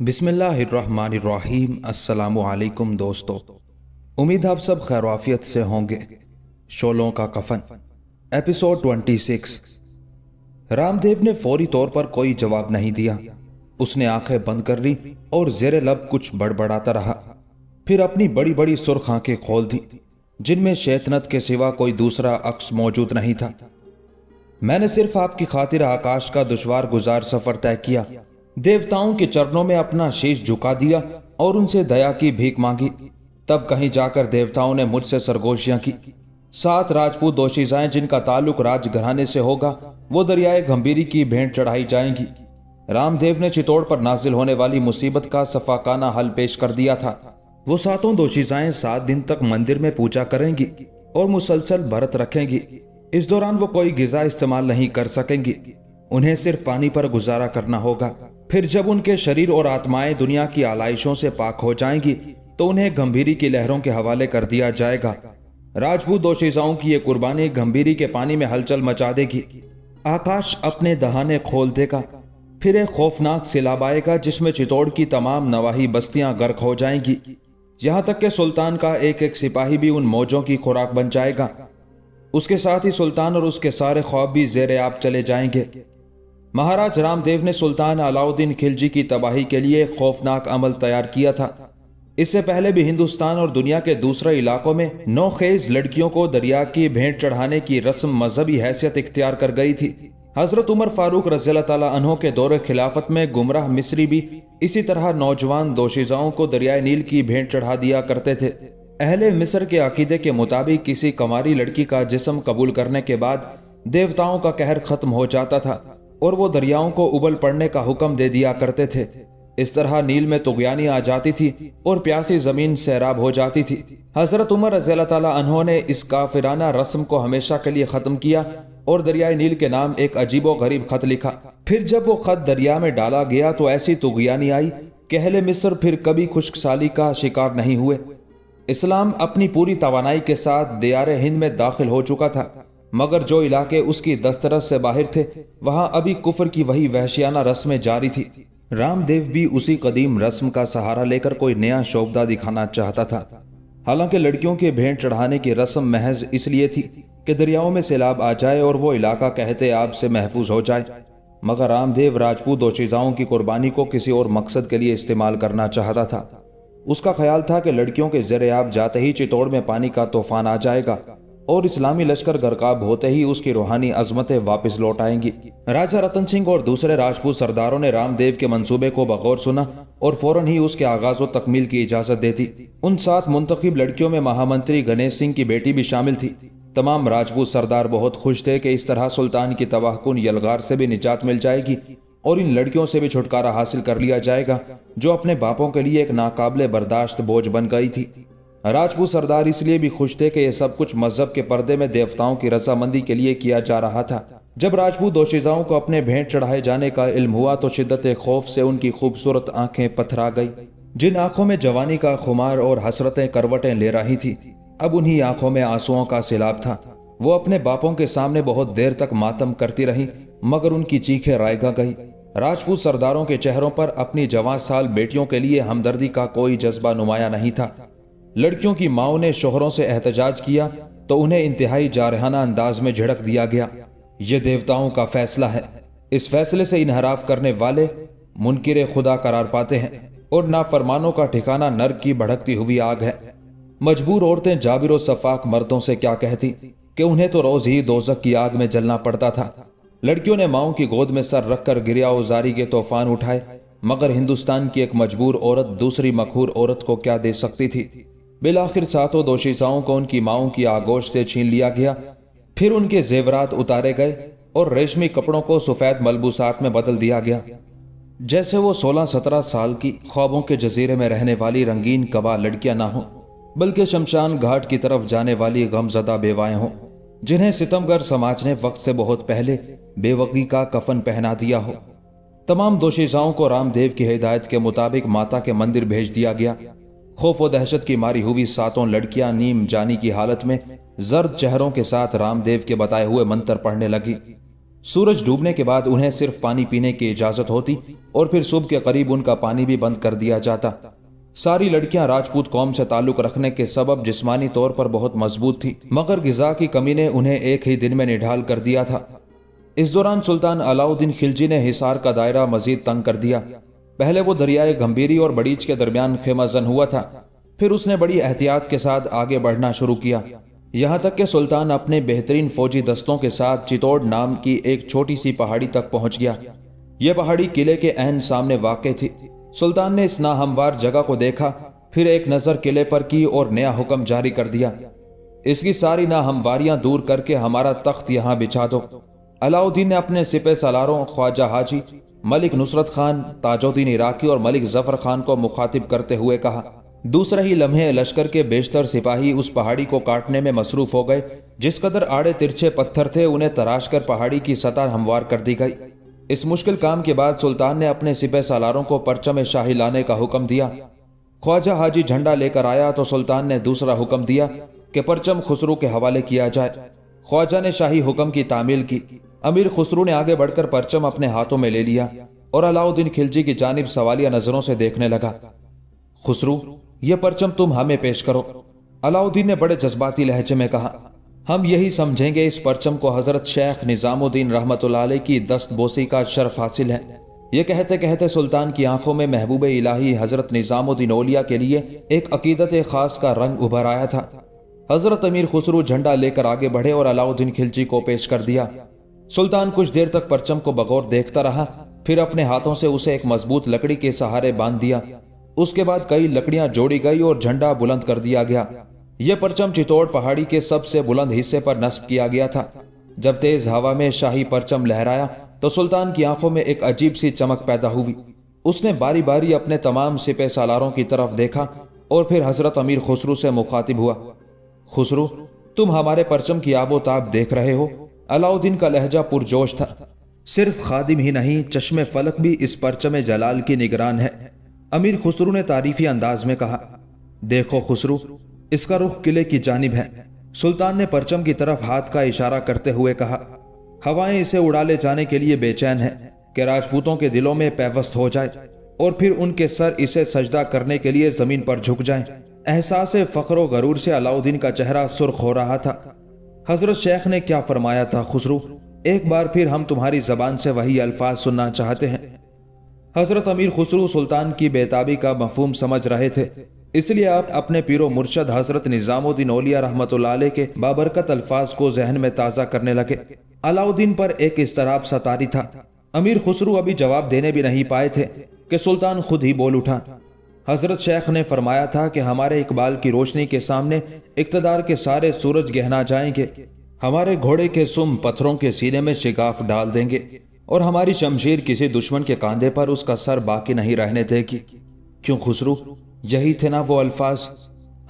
बिसमीम असलकुम दोस्तों उम्मीद आप सब खैरवाफियत से होंगे शोलों का कफन एपिसोड 26 रामदेव ने फौरी तौर पर कोई जवाब नहीं दिया उसने आंखें बंद कर ली और जेर लब कुछ बड़बड़ाता रहा फिर अपनी बड़ी बड़ी सुर्ख आंखें खोल दी जिनमें शैतनत के सिवा कोई दूसरा अक्स मौजूद नहीं था मैंने सिर्फ आपकी खातिर आकाश का दुशवार गुजार सफर तय किया देवताओं के चरणों में अपना शीश झुका दिया और उनसे दया की भीख मांगी तब कहीं जाकर देवताओं ने मुझसे सरगोशियां की सात राजपूत दोषीजाएं जिनका ताल्लुक राजघराने से होगा वो दरियाए गंभीरी की भेंट चढ़ाई जाएंगी रामदेव ने चितौड़ पर नाजिल होने वाली मुसीबत का सफाकाना हल पेश कर दिया था वो सातों दोषीजाएं सात दिन तक मंदिर में पूजा करेंगी और मुसलसल भरत रखेंगी इस दौरान वो कोई गिजा इस्तेमाल नहीं कर सकेंगी उन्हें सिर्फ पानी पर गुजारा करना होगा फिर जब उनके शरीर और आत्माएं दुनिया की आलाइशों से पाक हो जाएंगी तो उन्हें गंभीरी की लहरों के हवाले कर दिया जाएगा राजपूत दोषीजाओं की ये कुर्बानी गंभीरी के पानी में हलचल मचा देगी आकाश अपने दहाने खोल देगा फिर एक खौफनाक सिलाब आएगा जिसमें चित्तौड़ की तमाम नवाही बस्तियां गर्क हो जाएंगी यहाँ तक कि सुल्तान का एक एक सिपाही भी उन मौजों की खुराक बन जाएगा उसके साथ ही सुल्तान और उसके सारे ख्वाब भी जेर आप चले जाएंगे महाराज रामदेव ने सुल्तान अलाउद्दीन खिलजी की तबाही के लिए खौफनाक अमल तैयार किया था इससे पहले भी हिंदुस्तान और दुनिया के दूसरे इलाकों में नौखेज लड़कियों को दरिया की भेंट चढ़ाने की रस्म मजहबी हैसियत इख्तियार कर गई थी हजरत उमर फारूक रजील तहों के दौर खिलाफत में गुमराह मिस्री भी इसी तरह नौजवान दोषीजाओं को दरियाए नील की भेंट चढ़ा दिया करते थे अहले मिस्र के अकीदे के मुताबिक किसी कमारी लड़की का जिसम कबूल करने के बाद देवताओं का कहर खत्म हो जाता था और वो दरियाओं को उबल पड़ने का हुक्म दे दिया करते थे इस तरह नील में तुगयानी आ जाती थी और प्यासी जमीन सैराब हो जाती थी हजरत उमर रजील तला ने इस काफिराना रस्म को हमेशा के लिए ख़त्म किया और दरियाए नील के नाम एक अजीबो गरीब खत लिखा फिर जब वो खत दरिया में डाला गया तो ऐसी तुगयानी आई कहले मिस्र फिर कभी खुशकसाली का शिकार नहीं हुए इस्लाम अपनी पूरी तोानाई के साथ दियार हिंद में दाखिल हो चुका था मगर जो इलाके उसकी दस्तरस से बाहर थे वहां अभी कुफर की वही वहशियाना रस्में जारी थी रामदेव भी उसी कदीम रस्म का सहारा लेकर कोई नया शोभदा दिखाना चाहता था हालांकि लड़कियों के भेंट चढ़ाने की रस्म महज इसलिए थी कि दरियाओं में सैलाब आ जाए और वो इलाका कहते आप से महफूज हो जाए मगर रामदेव राजपूत दो चीज़ाओं की कुर्बानी को किसी और मकसद के लिए इस्तेमाल करना चाहता था उसका ख्याल था कि लड़कियों के जर आप जाते ही चित्तौड़ में पानी का तूफान आ जाएगा और इस्लामी लश्कर गरकाब होते ही उसकी रूहानी अजमतें वापस लौट आएंगी राजा रतन सिंह और दूसरे राजपूत सरदारों ने रामदेव के मंसूबे को बगौर सुना और फौरन ही उसके आगाज और तकमील की इजाजत दे दी उन सात मुंतखब लड़कियों में महामंत्री गणेश सिंह की बेटी भी शामिल थी तमाम राजपूत सरदार बहुत खुश थे कि इस तरह सुल्तान की तबाहकुन यलगार से भी निजात मिल जाएगी और इन लड़कियों से भी छुटकारा हासिल कर लिया जाएगा जो अपने बापों के लिए एक नाकाबले बर्दाश्त बोझ बन गई थी राजपूत सरदार इसलिए भी खुश थे कि यह सब कुछ मजहब के पर्दे में देवताओं की रजामंदी के लिए किया जा रहा था जब राजपूत दोषिजाओं को अपने भेंट चढ़ाए जाने का इल्म हुआ तो शिद्दत खौफ से उनकी खूबसूरत आंखें पथरा गई जिन आंखों में जवानी का खुमार और हसरतें करवटें ले रही थी अब उन्हीं आंखों में आंसुओं का सैलाब था वो अपने बापों के सामने बहुत देर तक मातम करती रही मगर उनकी चीखें रायगा गई राजपूत सरदारों के चेहरों पर अपनी जवां साल बेटियों के लिए हमदर्दी का कोई जज्बा नुमाया नहीं था लड़कियों की माओ ने शोहरों से एहतजाज किया तो उन्हें इंतहाई जारहाना अंदाज में झिड़क दिया गया ये देवताओं का फैसला है इस फैसले से इनहराफ करने वाले मुनकर खुदा करार पाते हैं और नाफरमानों का ठिकाना नर्क की भड़कती हुई आग है मजबूर औरतें जाबिर सफाक मर्दों से क्या कहती कि उन्हें तो रोज ही दोजक की आग में जलना पड़ता था लड़कियों ने माओ की गोद में सर रखकर गिरिया उजारी के तूफान उठाए मगर हिंदुस्तान की एक मजबूर औरत दूसरी मखूर औरत को क्या दे सकती थी बिलाखिर सातों दोषीसाओं को उनकी माओ की आगोश से छीन लिया गया फिर उनके जेवरात उतारे गए और रेशमी कपड़ों को सफ़ेद मलबूसात में बदल दिया गया जैसे वो सोलह सत्रह साल की ख्वाबों के जजीरे में रहने वाली रंगीन कबा लड़कियां ना हों बल्कि शमशान घाट की तरफ जाने वाली गमजदा बेवाएं हों जिन्हें सितमगर समाज ने वक्त से बहुत पहले बेवकी का कफन पहना दिया हो तमाम दोषीजाओं को रामदेव की हिदायत के मुताबिक माता के मंदिर भेज दिया गया खौफ व दहशत की मारी हुई सातों लड़कियां नीम जानी की हालत में जर्द चेहरों के साथ रामदेव के बताए हुए मंत्र पढ़ने लगी सूरज डूबने के बाद उन्हें सिर्फ पानी पीने की इजाजत होती और फिर सुबह के करीब उनका पानी भी बंद कर दिया जाता सारी लड़कियां राजपूत कौम से ताल्लुक रखने के सबब जिस्मानी तौर पर बहुत मजबूत थी मगर गजा की कमी ने उन्हें एक ही दिन में निढाल कर दिया था इस दौरान सुल्तान अलाउद्दीन खिलजी ने हिसार का दायरा मजीद तंग कर दिया पहले वो दरियाए गंभीरी और बड़ीच के दरमियान खेमाजन हुआ था फिर उसने बड़ी एहतियात के साथ आगे बढ़ना शुरू किया यहाँ तक कि सुल्तान अपने बेहतरीन फौजी दस्तों के साथ चितौड़ नाम की एक छोटी सी पहाड़ी तक पहुंच गया यह पहाड़ी किले के अहन सामने वाक़ थी सुल्तान ने इस नाहमवार जगह को देखा फिर एक नज़र किले पर की और नया हुक्म जारी कर दिया इसकी सारी नाहमवारियां दूर करके हमारा तख्त यहाँ बिछा दो अलाउद्दीन ने अपने सिपे सलारों ख्वाजा हाजी मलिक नुसरत खान ताजुद्दीन इराकी और मलिक जफर खान को मुखातिब करते हुए कहा दूसरा ही लम्हे लश्कर के बेशतर सिपाही उस पहाड़ी को काटने में मसरूफ हो गए जिस कदर आड़े तिरछे पत्थर थे उन्हें तराश कर पहाड़ी की सतह हमवार कर दी गई इस मुश्किल काम के बाद सुल्तान ने अपने सिपह सालारों को परचम शाही लाने का हुक्म दिया ख्वाजा हाजी झंडा लेकर आया तो सुल्तान ने दूसरा हुक्म दिया कि परचम खुसरू के हवाले किया जाए ख्वाजा ने शाही हुक्म की तामील की अमीर खुसरू ने आगे बढ़कर परचम अपने हाथों में ले लिया और अलाउद्दीन खिलजी की जानब सवालिया नजरों से देखने लगा खुसरू यह परचम तुम हमें पेश करो अलाउद्दीन ने बड़े जज्बाती लहजे में कहा हम यही समझेंगे इस परचम को हजरत शेख निज़ामुद्दीन रहमत की दस्त बोसी का शर्फ हासिल है ये कहते कहते सुल्तान की आंखों में महबूब इलाही हजरत निज़ामुद्दीन ओलिया के लिए एक अकीदत खास का रंग उभर आया था हजरत अमीर खुसरू झंडा लेकर आगे बढ़े और अलाउद्दीन खिलजी को पेश कर दिया सुल्तान कुछ देर तक परचम को बगौर देखता रहा फिर अपने हाथों से उसे एक मजबूत लकड़ी के सहारे बांध दिया उसके बाद कई लकड़ियां जोड़ी गई और झंडा बुलंद कर दिया गया यह परचम चित्तौड़ पहाड़ी के सबसे बुलंद हिस्से पर नस्ब किया गया था जब तेज हवा में शाही परचम लहराया तो सुल्तान की आंखों में एक अजीब सी चमक पैदा हुई उसने बारी बारी अपने तमाम सिपे सालारों की तरफ देखा और फिर हजरत अमीर खुसरू से मुखातिब हुआ खुसरू तुम हमारे परचम की आबोताब देख रहे हो अलाउद्दीन का लहजा पुरजोश था सिर्फ खादिम ही नहीं चश्मे फलक भी इस परचम जलाल की निगरान है अमीर खुसरू ने तारीफी अंदाज में कहा देखो खुसरू इसका रुख किले की जानब है सुल्तान ने परचम की तरफ हाथ का इशारा करते हुए कहा हवाएं इसे उड़ा ले जाने के लिए बेचैन है कि राजपूतों के दिलों में पैवस्त हो जाए और फिर उनके सर इसे सजदा करने के लिए जमीन पर झुक जाएं। एहसास फ़ख्र गरूर से अलाउद्दीन का चेहरा सुर्ख हो रहा था हजरत शेख ने क्या फरमाया था खुसरू एक बार फिर हम तुम्हारी जबान से वही अल्फाज सुनना चाहते हैं हजरत अमीर खुसरू सुल्तान की बेताबी का मफहम समझ रहे थे इसलिए आप अपने पीरो मुर्शद हजरत निज़ामुद्दीन ओलिया रहमत के बाबरकत अल्फाज को जहन में ताज़ा करने लगे अलाउद्दीन पर एक इसतराब सतारी था अमीर खुसरू अभी जवाब देने भी नहीं पाए थे कि सुल्तान खुद ही बोल उठा हजरत शेख ने फरमाया था कि हमारे इकबाल की रोशनी के सामने इकतदार के सारे सूरज गहना जाएंगे हमारे घोड़े के सुम पत्थरों के सीने में शिकाफ डाल देंगे और हमारी शमशीर किसी दुश्मन के कांधे पर उसका सर बाकी नहीं रहने देगी क्यों खुसरू यही थे ना वो अल्फाज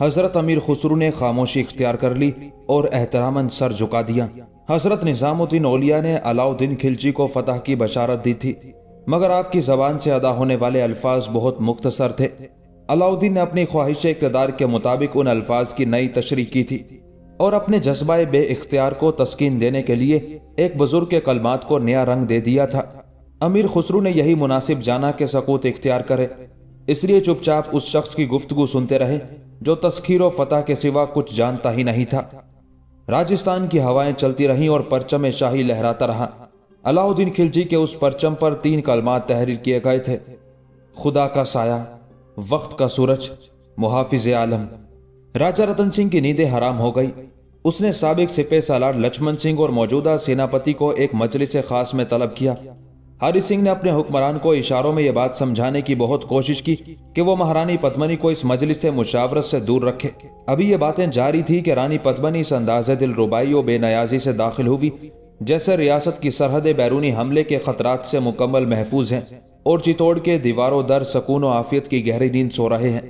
हजरत अमीर खुसरू ने खामोशी इख्तियार कर ली और एहतरामन सर झुका दिया हजरत निज़ामुद्दीन ओलिया ने अलाउद्दीन खिलजी को फतह की बशारत दी थी मगर आपकी जबान से अदा होने वाले अल्फाज बहुत मुख्तसर थे अलाउद्दीन ने अपनी ख्वाहिश इकतदार के मुताबिक उन अल्फाज की नई तशरी की थी और अपने जज्बा बे इख्तियार को तस्किन देने के लिए एक बुजुर्ग के कलमात को नया रंग दे दिया था अमीर खुसरू ने यही मुनासिब जाना के सकूत इख्तियार करे इसलिए चुपचाप उस शख्स की गुफ्तगु सुनते रहे जो तस्खीर और फतह के सिवा कुछ जानता ही नहीं था राजस्थान की हवाएं चलती रहीं और परचम शाही लहराता रहा अलाउद्दीन खिलजी के उस परचम पर तीन कलमा तहरीर किए गए थे खुदा का साया वक्त का सूरज मुहाफिज आलम राजा रतन सिंह की नींदें हराम हो गई उसने सबक सिपे सलार लक्ष्मण सिंह और मौजूदा सेनापति को एक मजलिस खास में तलब किया हरि सिंह ने अपने हुक्मरान को इशारों में यह बात समझाने की बहुत कोशिश की कि वो महारानी पद्मनी को इस मजलिस से मुशावरत से दूर रखे अभी ये बातें जारी थी कि रानी पद्मनी इस अंदाज दिल रुबाई और बेनयाजी से दाखिल हुई जैसे रियासत की सरहद बैरूनी हमले के खतरात से मुकम्मल महफूज हैं और चितौड़ के दीवारों दर सकून और आफियत की गहरी नींद सो रहे हैं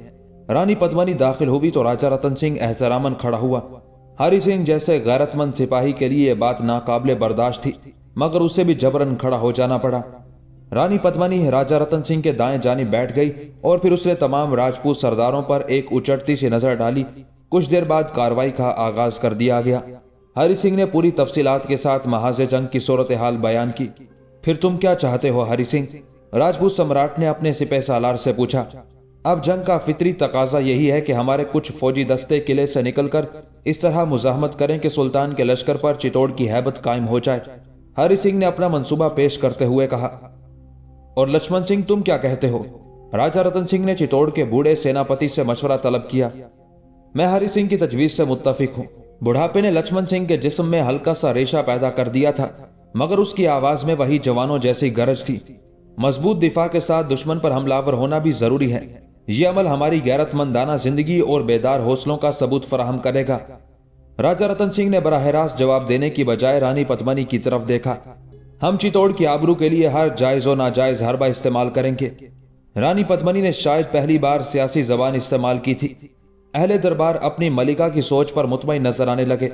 रानी पद्मनी दाखिल हुई तो राजा रतन सिंह एहतरामन खड़ा हुआ हरि सिंह जैसे गैरतमंद सिपाही के लिए ये बात नाकाबले बर्दाश्त थी मगर उसे भी जबरन खड़ा हो जाना पड़ा रानी पद्मनी राजा रतन सिंह के दाएं जानी बैठ गई और फिर उसने तमाम राजपूत सरदारों पर एक उचटती सी नजर डाली कुछ देर बाद कार्रवाई का आगाज कर दिया गया हरि सिंह ने पूरी तफसीलात के साथ महाज जंग की सूरत हाल बयान की फिर तुम क्या चाहते हो हरि सिंह राजपूत सम्राट ने अपने सिपह सालार से पूछा अब जंग का फितरी तकाजा यही है कि हमारे कुछ फौजी दस्ते किले से निकलकर इस तरह मुजाहमत करें कि सुल्तान के लश्कर पर चितौड़ की हैबत कायम हो जाए हरि सिंह ने अपना मंसूबा पेश करते हुए कहा और लक्ष्मण सिंह तुम क्या कहते हो राजा रतन सिंह ने चित्तौड़ के बूढ़े सेनापति से मशवरा तलब किया मैं हरि सिंह की तजवीज से मुत्तफिक हूँ बुढ़ापे ने लक्ष्मण सिंह के जिस्म में हल्का सा रेशा पैदा कर दिया था मगर उसकी आवाज में वही जवानों जैसी गरज थी मजबूत दिफा के साथ दुश्मन पर हमलावर होना भी जरूरी है ये अमल हमारी गैरतमंदाना जिंदगी और बेदार हौसलों का सबूत फराहम करेगा राजा रतन सिंह ने बराह रास्त जवाब देने की बजाय रानी पद्मनी की तरफ देखा हम चितौड़ की आबरू के लिए हर जायज और नाजायज हरबा इस्तेमाल करेंगे रानी पद्मनी ने शायद पहली बार सियासी जबान इस्तेमाल की थी अहले दरबार अपनी मलिका की सोच पर मुतमिन नजर आने लगे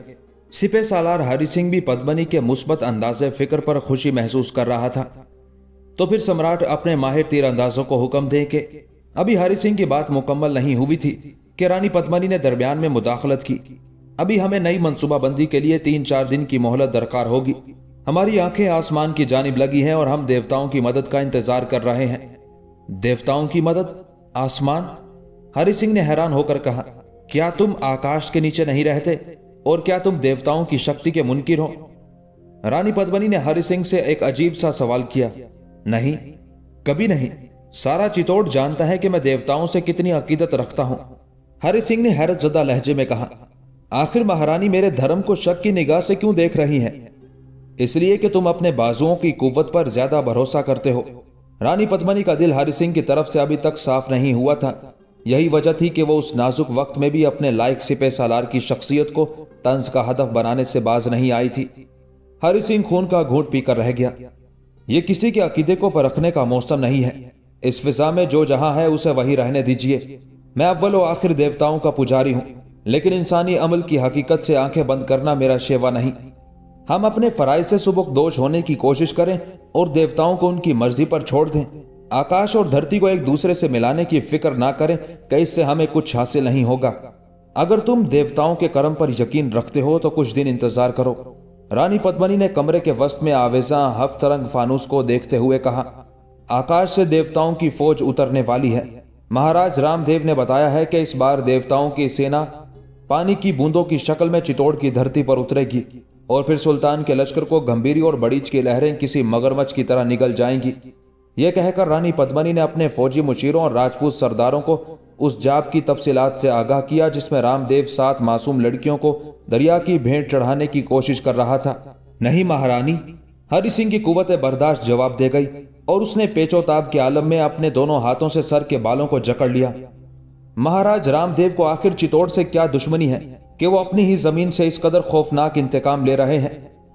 सिपे सालार हरि सिंह भी पद्मनी के मुस्बत अंदाज फिक्र पर खुशी महसूस कर रहा था तो फिर सम्राट अपने माहिर तीर अंदाजों को हुक्म दे के अभी हरि सिंह की बात मुकम्मल नहीं हुई थी कि रानी पद्मनी ने दरमियान में मुदाखलत की अभी हमें नई मनसूबाबंदी के लिए तीन चार दिन की मोहलत दरकार होगी हमारी आंखें आसमान की जानब लगी हैं और हम देवताओं की मदद का इंतजार कर रहे हैं देवताओं की मदद आसमान हरि सिंह ने हैरान होकर कहा क्या तुम आकाश के नीचे नहीं रहते और क्या तुम देवताओं की शक्ति के मुनकिर हो रानी पद्मनी ने हरि सिंह से एक अजीब सा सवाल किया नहीं कभी नहीं सारा चितौड़ जानता है कि मैं देवताओं से कितनी अकीदत रखता हूं हरि सिंह ने हैरत जदा लहजे में कहा आखिर महारानी मेरे धर्म को शक की निगाह से क्यों देख रही हैं इसलिए कि तुम अपने बाजुओं की कुवत पर ज्यादा भरोसा करते हो रानी पद्मनी का दिल हरि सिंह की तरफ से अभी तक साफ नहीं हुआ था यही वजह थी कि वो उस नाजुक वक्त में भी अपने लायक सिपे सालार की शख्सियत को तंज का हदफ बनाने से बाज नहीं आई थी हरि सिंह खून का घूट पीकर रह गया ये किसी के अकीदे को परखने का मौसम नहीं है इस फिजा में जो जहां है उसे वही रहने दीजिए मैं अव्वल व आखिर देवताओं का पुजारी हूं लेकिन इंसानी अमल की हकीकत से आंखें बंद करना मेरा शेवा नहीं हम अपने फराइ से सुबुक दोष होने की कोशिश करें और देवताओं को उनकी मर्जी पर छोड़ दें आकाश और धरती को एक दूसरे से मिलाने की फिक्र ना करें कि इससे हमें कुछ हासिल नहीं होगा अगर तुम देवताओं के कर्म पर यकीन रखते हो तो कुछ दिन इंतजार करो रानी पद्मनी ने कमरे के वस्त में आवेजा हफ्तरंग फानूस को देखते हुए कहा आकाश से देवताओं की फौज उतरने वाली है महाराज रामदेव ने बताया है कि इस बार देवताओं की सेना पानी की बूंदों की शक्ल में चित्तौड़ की धरती पर उतरेगी और फिर सुल्तान के लश्कर को गंभीरी और बड़ीच की लहरें किसी मगरमच्छ की तरह निकल जाएंगी यह कहकर रानी पद्मनी ने अपने फौजी मुशीरों और राजपूत सरदारों को उस जाप की तफसीलात से आगाह किया जिसमें रामदेव सात मासूम लड़कियों को दरिया की भेंट चढ़ाने की कोशिश कर रहा था नहीं महारानी हरि सिंह की कुवत बर्दाश्त जवाब दे गई और उसने पेचोताब के आलम में अपने दोनों हाथों से सर के बालों को जकड़ लिया महाराज रामदेव को आखिर चित्तौड़ से क्या दुश्मनी है कि वो अपनी ही जमीन से इस कदर खौफनाक इंतकाम ले रहे हैं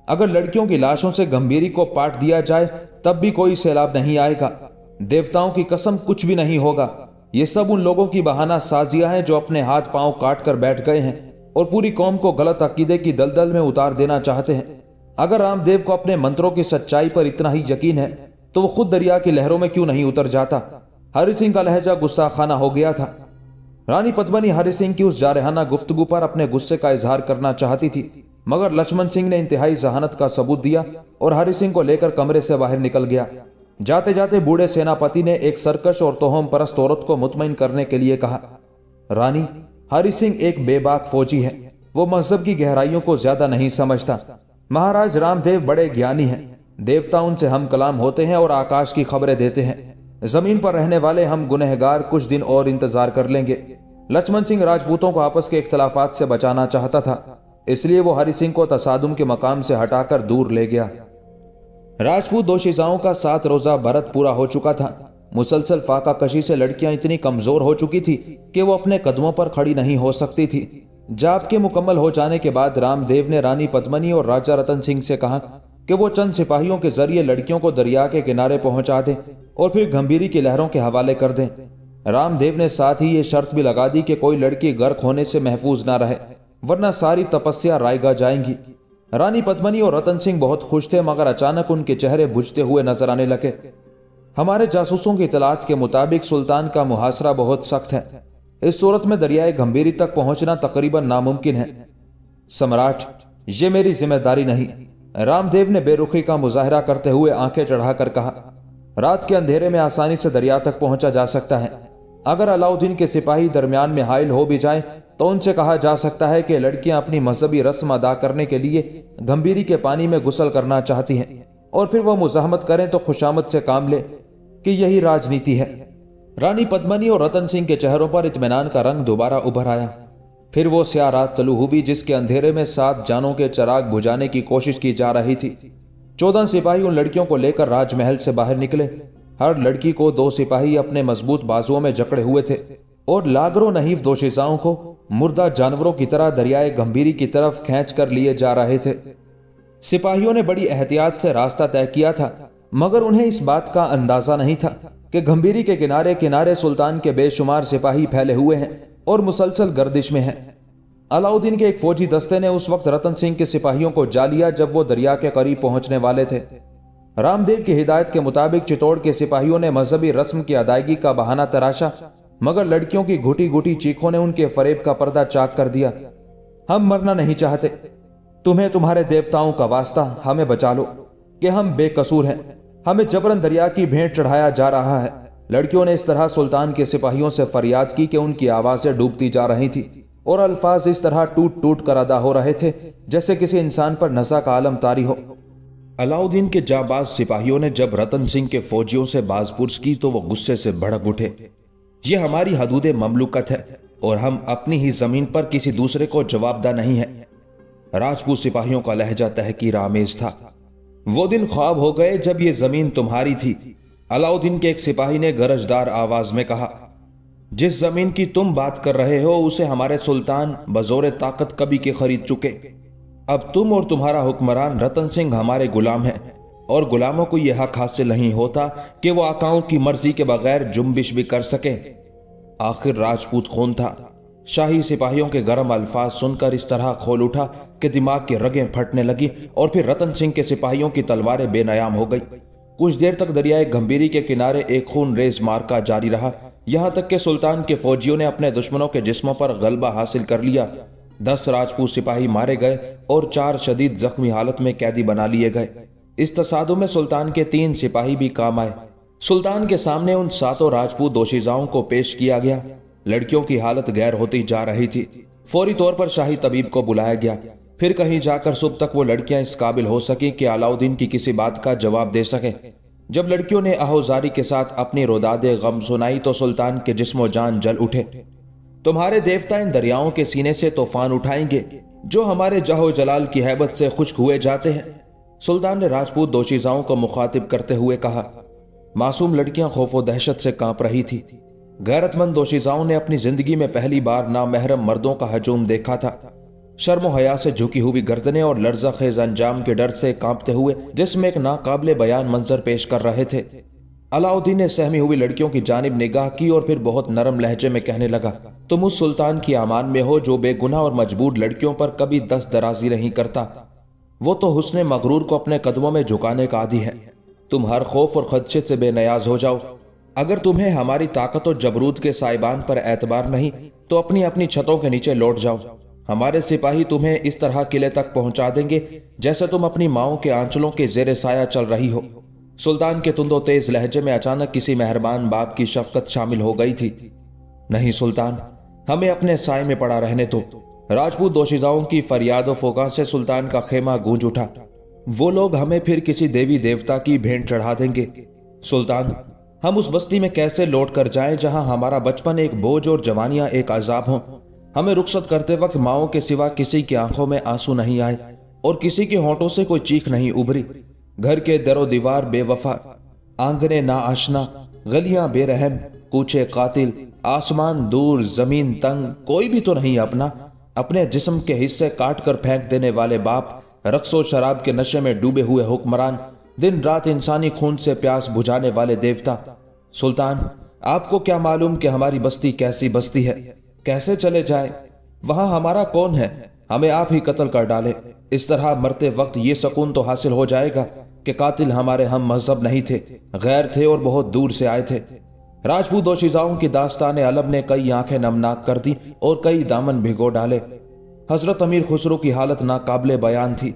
अगर लड़कियों की लाशों से गंभीरी को पाट दिया जाए तब भी कोई सैलाब नहीं आएगा देवताओं की कसम कुछ भी नहीं होगा ये सब उन लोगों की बहाना साजिया है जो अपने हाथ पांव काट कर बैठ गए हैं और पूरी कौम को गलत अकीदे की दलदल में उतार देना चाहते हैं अगर रामदेव को अपने मंत्रों की सच्चाई पर इतना ही यकीन है तो वो खुद दरिया की लहरों में क्यों नहीं उतर जाता हरि सिंह का लहजा गुस्ताखाना हो गया था रानी पद्मनी हरि सिंह की उस जारहाना गुफ्तगु पर अपने गुस्से का इजहार करना चाहती थी मगर लक्ष्मण सिंह ने इंतहाई जहानत का सबूत दिया और हरि सिंह को लेकर कमरे से बाहर निकल गया जाते जाते बूढ़े सेनापति ने एक सरकश और तोहम परस्त औरत को मुतमिन करने के लिए कहा रानी हरि सिंह एक बेबाक फौजी है वो मजहब की गहराइयों को ज्यादा नहीं समझता महाराज रामदेव बड़े ज्ञानी हैं देवता उनसे हम कलाम होते हैं और आकाश की खबरें देते हैं जमीन पर रहने वाले हम गुनहगार कुछ दिन और इंतजार कर लेंगे लक्ष्मण सिंह राजपूतों को आपस के इख्तलाफात से बचाना चाहता था इसलिए वो हरि सिंह को तसादुम के मकाम से हटाकर दूर ले गया राजपूत दोशीजाओं का सात रोजा भरत पूरा हो चुका था मुसलसल फाका कशी से लड़कियां इतनी कमजोर हो चुकी थी कि वो अपने कदमों पर खड़ी नहीं हो सकती थी जाप के मुकम्मल हो जाने के बाद रामदेव ने रानी पद्मनी और राजा रतन सिंह से कहा कि वो चंद सिपाहियों के जरिए लड़कियों को दरिया के किनारे पहुंचा दें और फिर गंभीरी की लहरों के हवाले कर दें रामदेव ने साथ ही ये शर्त भी लगा दी कि कोई लड़की गर्क होने से महफूज ना रहे वरना सारी तपस्या रायगा जाएंगी रानी पद्मनी और रतन सिंह बहुत खुश थे मगर अचानक उनके चेहरे बुझते हुए नजर आने लगे हमारे जासूसों की इतलात के मुताबिक सुल्तान का मुहासरा बहुत सख्त है इस सूरत में दरियाए गंभीरी तक पहुंचना तकरीबन नामुमकिन है सम्राट ये मेरी जिम्मेदारी नहीं रामदेव ने बेरुखी का मुजाहरा करते हुए आंखें चढ़ाकर कहा रात के अंधेरे में आसानी से दरिया तक पहुंचा जा सकता है अगर अलाउद्दीन के सिपाही दरमियान में हायल हो भी जाए तो उनसे कहा जा सकता है कि लड़कियां अपनी मजहबी रस्म अदा करने के लिए गंभीरी के पानी में गुसल करना चाहती हैं और फिर वह मुजाहमत करें तो खुशामद से काम ले कि यही राजनीति है रानी पद्मनी और रतन सिंह के चेहरों पर इतमान का रंग दोबारा उभर आया फिर वो स्यारा तलु हुई जिसके अंधेरे में सात जानों के चराग बुझाने की कोशिश की जा रही थी चौदह सिपाही उन लड़कियों को लेकर राजमहल से बाहर निकले हर लड़की को दो सिपाही अपने मजबूत बाजुओं में जकड़े हुए थे और लागरों नहीफ दोषिजाओं को मुर्दा जानवरों की तरह दरियाए गंभीरी की तरफ खेच कर लिए जा रहे थे सिपाहियों ने बड़ी एहतियात से रास्ता तय किया था मगर उन्हें इस बात का अंदाजा नहीं था कि गंभीरी के किनारे किनारे सुल्तान के बेशुमार सिपाही फैले हुए हैं और मुसलसल गर्दिश में है अलाउद्दीन के एक फौजी दस्ते ने उस वक्त रतन सिंह के सिपाहियों को जा लिया जब वो दरिया के करीब पहुंचने वाले थे रामदेव की हिदायत के मुताबिक चित्तौड़ के सिपाहियों ने मजहबी रस्म की अदायगी का बहाना तराशा मगर लड़कियों की घुटी घुटी चीखों ने उनके फरेब का पर्दा चाक कर दिया हम मरना नहीं चाहते तुम्हें तुम्हारे देवताओं का वास्ता हमें बचा लो कि हम बेकसूर हैं हमें जबरन दरिया की भेंट चढ़ाया जा रहा है लड़कियों ने इस तरह सुल्तान के सिपाहियों से फरियाद की कि उनकी आवाज़ें डूबती जा रही थी और अल्फाज इस तरह टूट टूट कर अदा हो रहे थे जैसे किसी इंसान पर नशा का आलम तारी हो अलाउद्दीन के जाबाज सिपाहियों ने जब रतन सिंह के फौजियों से बाजपुर्स की तो वो गुस्से से भड़क उठे ये हमारी हदूद ममलुकत है और हम अपनी ही जमीन पर किसी दूसरे को जवाबदा नहीं है राजपूत सिपाहियों का लहजा तहकीर आमेज था वो दिन ख्वाब हो गए जब ये जमीन तुम्हारी थी अलाउद्दीन के एक सिपाही ने गरजदार आवाज में कहा जिस जमीन की तुम बात कर रहे हो उसे हमारे सुल्तान बजोर ताकत कभी के खरीद चुके अब तुम और तुम्हारा हुक्मरान रतन सिंह हमारे गुलाम हैं और गुलामों को यह हक हासिल नहीं होता कि वो आकाओं की मर्जी के बगैर जुम्बिश भी कर सके आखिर राजपूत खून था शाही सिपाहियों के गर्म अल्फाज सुनकर इस तरह खोल उठा कि दिमाग की रगें फटने लगी और फिर रतन सिंह के सिपाहियों की तलवारें बेनयाम हो गई कुछ देर तक दरियाए गंभीरी के किनारे एक खून रेज मार्का जारी रहा यहाँ तक के सुल्तान के फौजियों ने अपने दुश्मनों के जिस्मों पर गलबा हासिल कर लिया दस राजपूत सिपाही मारे गए और चार शदीद जख्मी हालत में कैदी बना लिए गए इस तसादों में सुल्तान के तीन सिपाही भी काम आए सुल्तान के सामने उन सातों राजपूत दोषीजाओं को पेश किया गया लड़कियों की हालत गैर होती जा रही थी फौरी तौर पर शाही तबीब को बुलाया गया फिर कहीं जाकर सुबह तक वो लड़कियां इस काबिल हो सकें कि अलाउद्दीन की किसी बात का जवाब दे सकें जब लड़कियों ने आहोजारी के साथ अपनी रोदाद गम सुनाई तो सुल्तान के जिसमो जान जल उठे तुम्हारे देवता इन दरियाओं के सीने से तूफान उठाएंगे जो हमारे जहो जलाल की हैबत से खुश्क हुए जाते हैं सुल्तान ने राजपूत दोशीजाओं को मुखातिब करते हुए कहा मासूम लड़कियां खौफ व दहशत से कांप रही थी गैरतमंद दोशीजाओं ने अपनी जिंदगी में पहली बार नामहरम मर्दों का हजूम देखा था शर्म हया से झुकी हुई गर्दने और लर्जा खेज अंजाम के डर से कांपते हुए जिसमें एक नाकाबले बयान मंजर पेश कर रहे थे अलाउद्दीन ने सहमी हुई लड़कियों की जानब निगाह की और फिर बहुत नरम लहजे में कहने लगा तुम उस सुल्तान की अमान में हो जो बेगुना और मजबूर लड़कियों पर कभी दस दराजी नहीं करता वो तो हुसन मगरूर को अपने कदमों में झुकाने का आदि है तुम हर खौफ और खदशे से बेनयाज हो जाओ अगर तुम्हें हमारी ताकत और जबरूद के साइबान पर एतबार नहीं तो अपनी अपनी छतों के नीचे लौट जाओ हमारे सिपाही तुम्हें इस तरह किले तक पहुंचा देंगे जैसे तुम अपनी माओ के आंचलों के जेर साया चल रही हो सुल्तान के तुंदो तेज लहजे में अचानक किसी मेहरबान बाप की शफकत शामिल हो गई थी नहीं सुल्तान हमें अपने साय में पड़ा रहने दो राजपूत दोषिजाओं की फरियाद फोका से सुल्तान का खेमा गूंज उठा वो लोग हमें फिर किसी देवी देवता की भेंट चढ़ा देंगे सुल्तान हम उस बस्ती में कैसे लौट कर जाएं जहां हमारा बचपन एक बोझ और जवानियां एक आजाब हों हमें रुखसत करते वक्त माओ के सिवा किसी की आंखों में आंसू नहीं आए और किसी के होठों से कोई चीख नहीं उभरी घर के दरो दीवार बेवफा आंगने ना आशना गलियां बेरहम कूचे कातिल आसमान दूर जमीन तंग कोई भी तो नहीं अपना अपने जिस्म के हिस्से काट कर फेंक देने वाले बाप रक्सो शराब के नशे में डूबे हुए हुक्मरान दिन रात इंसानी खून से प्यास बुझाने वाले देवता सुल्तान आपको क्या मालूम कि हमारी बस्ती कैसी बस्ती है कैसे चले जाए वहां हमारा कौन है हमें आप ही कत्ल कर डाले इस तरह मरते वक्त ये सकून तो हासिल हो जाएगा कि कातिल हमारे हम मजहब नहीं थे गैर थे और बहुत दूर से आए थे राजपूत और शिजाओं की दास्तान अलब ने कई आंखें नमनाक कर दी और कई दामन भिगो डाले हजरत अमीर खुसरो की हालत नाकाबले बयान थी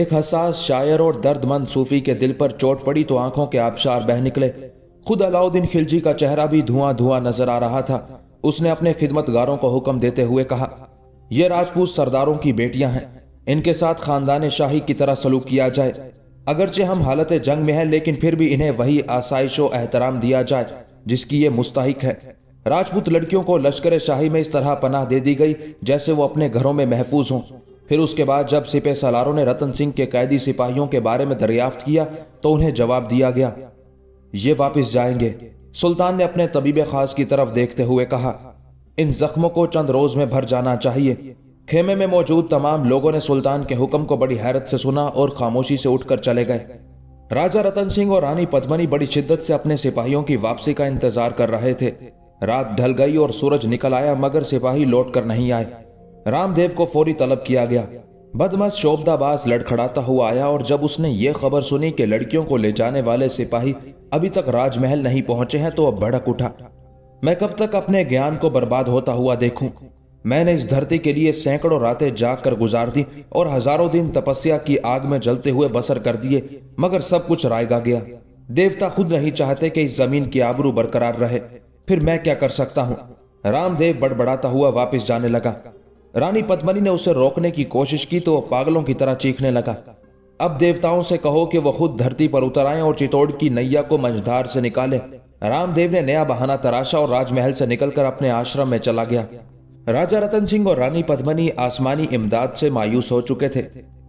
एक हसास शायर और दर्दमंद सूफी के दिल पर चोट पड़ी तो आंखों के आबशार बह निकले खुद अलाउद्दीन खिलजी का चेहरा भी धुआं धुआं नजर आ रहा था उसने अपने खिदमतगारों को हुक्म देते हुए कहा यह राजपूत सरदारों की बेटियां हैं इनके साथ खानदान शाही की तरह सलूक किया जाए अगरचे हम हालत जंग में हैं लेकिन फिर भी इन्हें वही आसाइश व एहतराम दिया जाए जिसकी ये मुस्तक है राजपूत लड़कियों को लश्कर शाही में इस तरह पनाह दे दी गई जैसे वो अपने घरों में महफूज हों फिर उसके बाद जब सिपे सलारों ने रतन सिंह के कैदी सिपाहियों के बारे में दरियाफ्त किया तो उन्हें जवाब दिया गया ये वापस जाएंगे सुल्तान ने अपने तबीब खास की तरफ देखते हुए कहा इन जख्मों को चंद रोज में भर जाना चाहिए खेमे में मौजूद तमाम लोगों ने सुल्तान के हुक्म को बड़ी हैरत से सुना और खामोशी से उठकर चले गए राजा रतन सिंह और रानी पद्मनी बड़ी शिद्दत से अपने सिपाहियों की वापसी का इंतजार कर रहे थे रात ढल गई और सूरज निकल आया मगर सिपाही लौट कर नहीं आए रामदेव को फौरी तलब किया गया बदमाश शोबदाबाज लड़खड़ाता हुआ आया और जब उसने ये खबर सुनी कि लड़कियों को ले जाने वाले सिपाही अभी तक राजमहल नहीं पहुंचे हैं तो अब भड़क उठा मैं कब तक अपने ज्ञान को बर्बाद होता हुआ देखूं? मैंने इस धरती के लिए सैकड़ों रातें जाग कर गुजार दी और हजारों दिन तपस्या की आग में जलते हुए बसर कर दिए मगर सब कुछ रायगा गया देवता खुद नहीं चाहते कि इस जमीन की आबरू बरकरार रहे फिर मैं क्या कर सकता हूँ रामदेव बड़बड़ाता हुआ वापिस जाने लगा रानी पद्मनी ने उसे रोकने की कोशिश की तो वह पागलों की तरह चीखने लगा अब देवताओं से कहो कि वह खुद धरती पर उतर आए और चितौड़ की नैया को मंझधार से निकाले रामदेव ने नया बहाना तराशा और राजमहल से निकलकर अपने आश्रम में चला गया राजा रतन सिंह और रानी पद्मनी आसमानी इमदाद से मायूस हो चुके थे